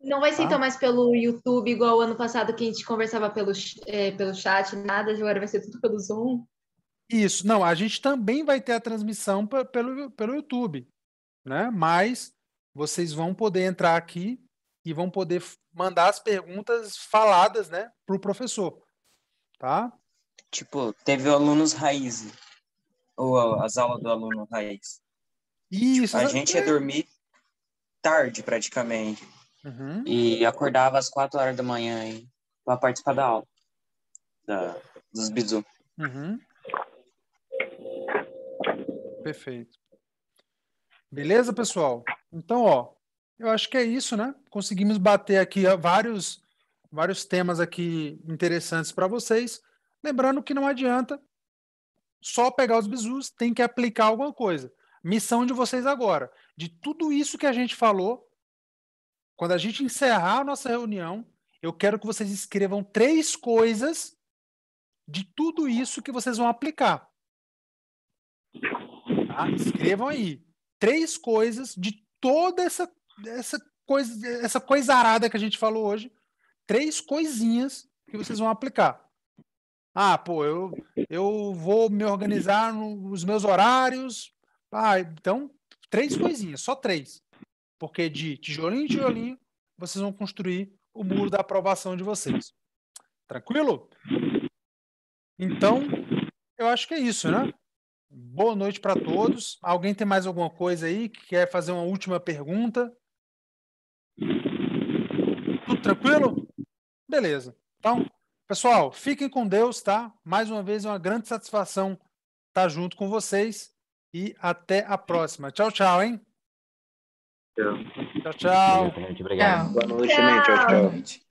[SPEAKER 5] Não vai ser tá? então mais pelo YouTube, igual ano passado que a gente conversava pelo, é, pelo chat, nada, agora vai ser tudo pelo Zoom.
[SPEAKER 1] Isso, não, a gente também vai ter a transmissão pelo, pelo YouTube, né? Mas vocês vão poder entrar aqui e vão poder mandar as perguntas faladas, né, para o professor, tá?
[SPEAKER 3] Tipo, teve alunos raiz, ou as aulas do aluno raiz. Tipo, isso. A gente é ia dormir tarde, praticamente.
[SPEAKER 4] Uhum. E
[SPEAKER 3] acordava às quatro horas da manhã aí, pra participar da aula.
[SPEAKER 1] Da, dos bizu. Uhum. Perfeito. Beleza, pessoal? Então, ó, eu acho que é isso, né? Conseguimos bater aqui vários, vários temas aqui interessantes para vocês. Lembrando que não adianta só pegar os bizus, tem que aplicar alguma coisa. Missão de vocês agora, de tudo isso que a gente falou, quando a gente encerrar a nossa reunião, eu quero que vocês escrevam três coisas de tudo isso que vocês vão aplicar. Tá? Escrevam aí três coisas de toda essa, essa coisa essa coisarada que a gente falou hoje, três coisinhas que vocês vão aplicar. Ah, pô, eu, eu vou me organizar nos meus horários ah, então, três coisinhas, só três. Porque de tijolinho em tijolinho, vocês vão construir o muro da aprovação de vocês. Tranquilo? Então, eu acho que é isso, né? Boa noite para todos. Alguém tem mais alguma coisa aí que quer fazer uma última pergunta? Tudo tranquilo? Beleza. Então, pessoal, fiquem com Deus, tá? Mais uma vez é uma grande satisfação estar junto com vocês. E até a próxima. Tchau, tchau, hein?
[SPEAKER 4] Tchau, tchau. tchau. Boa noite, tchau. Tchau, tchau.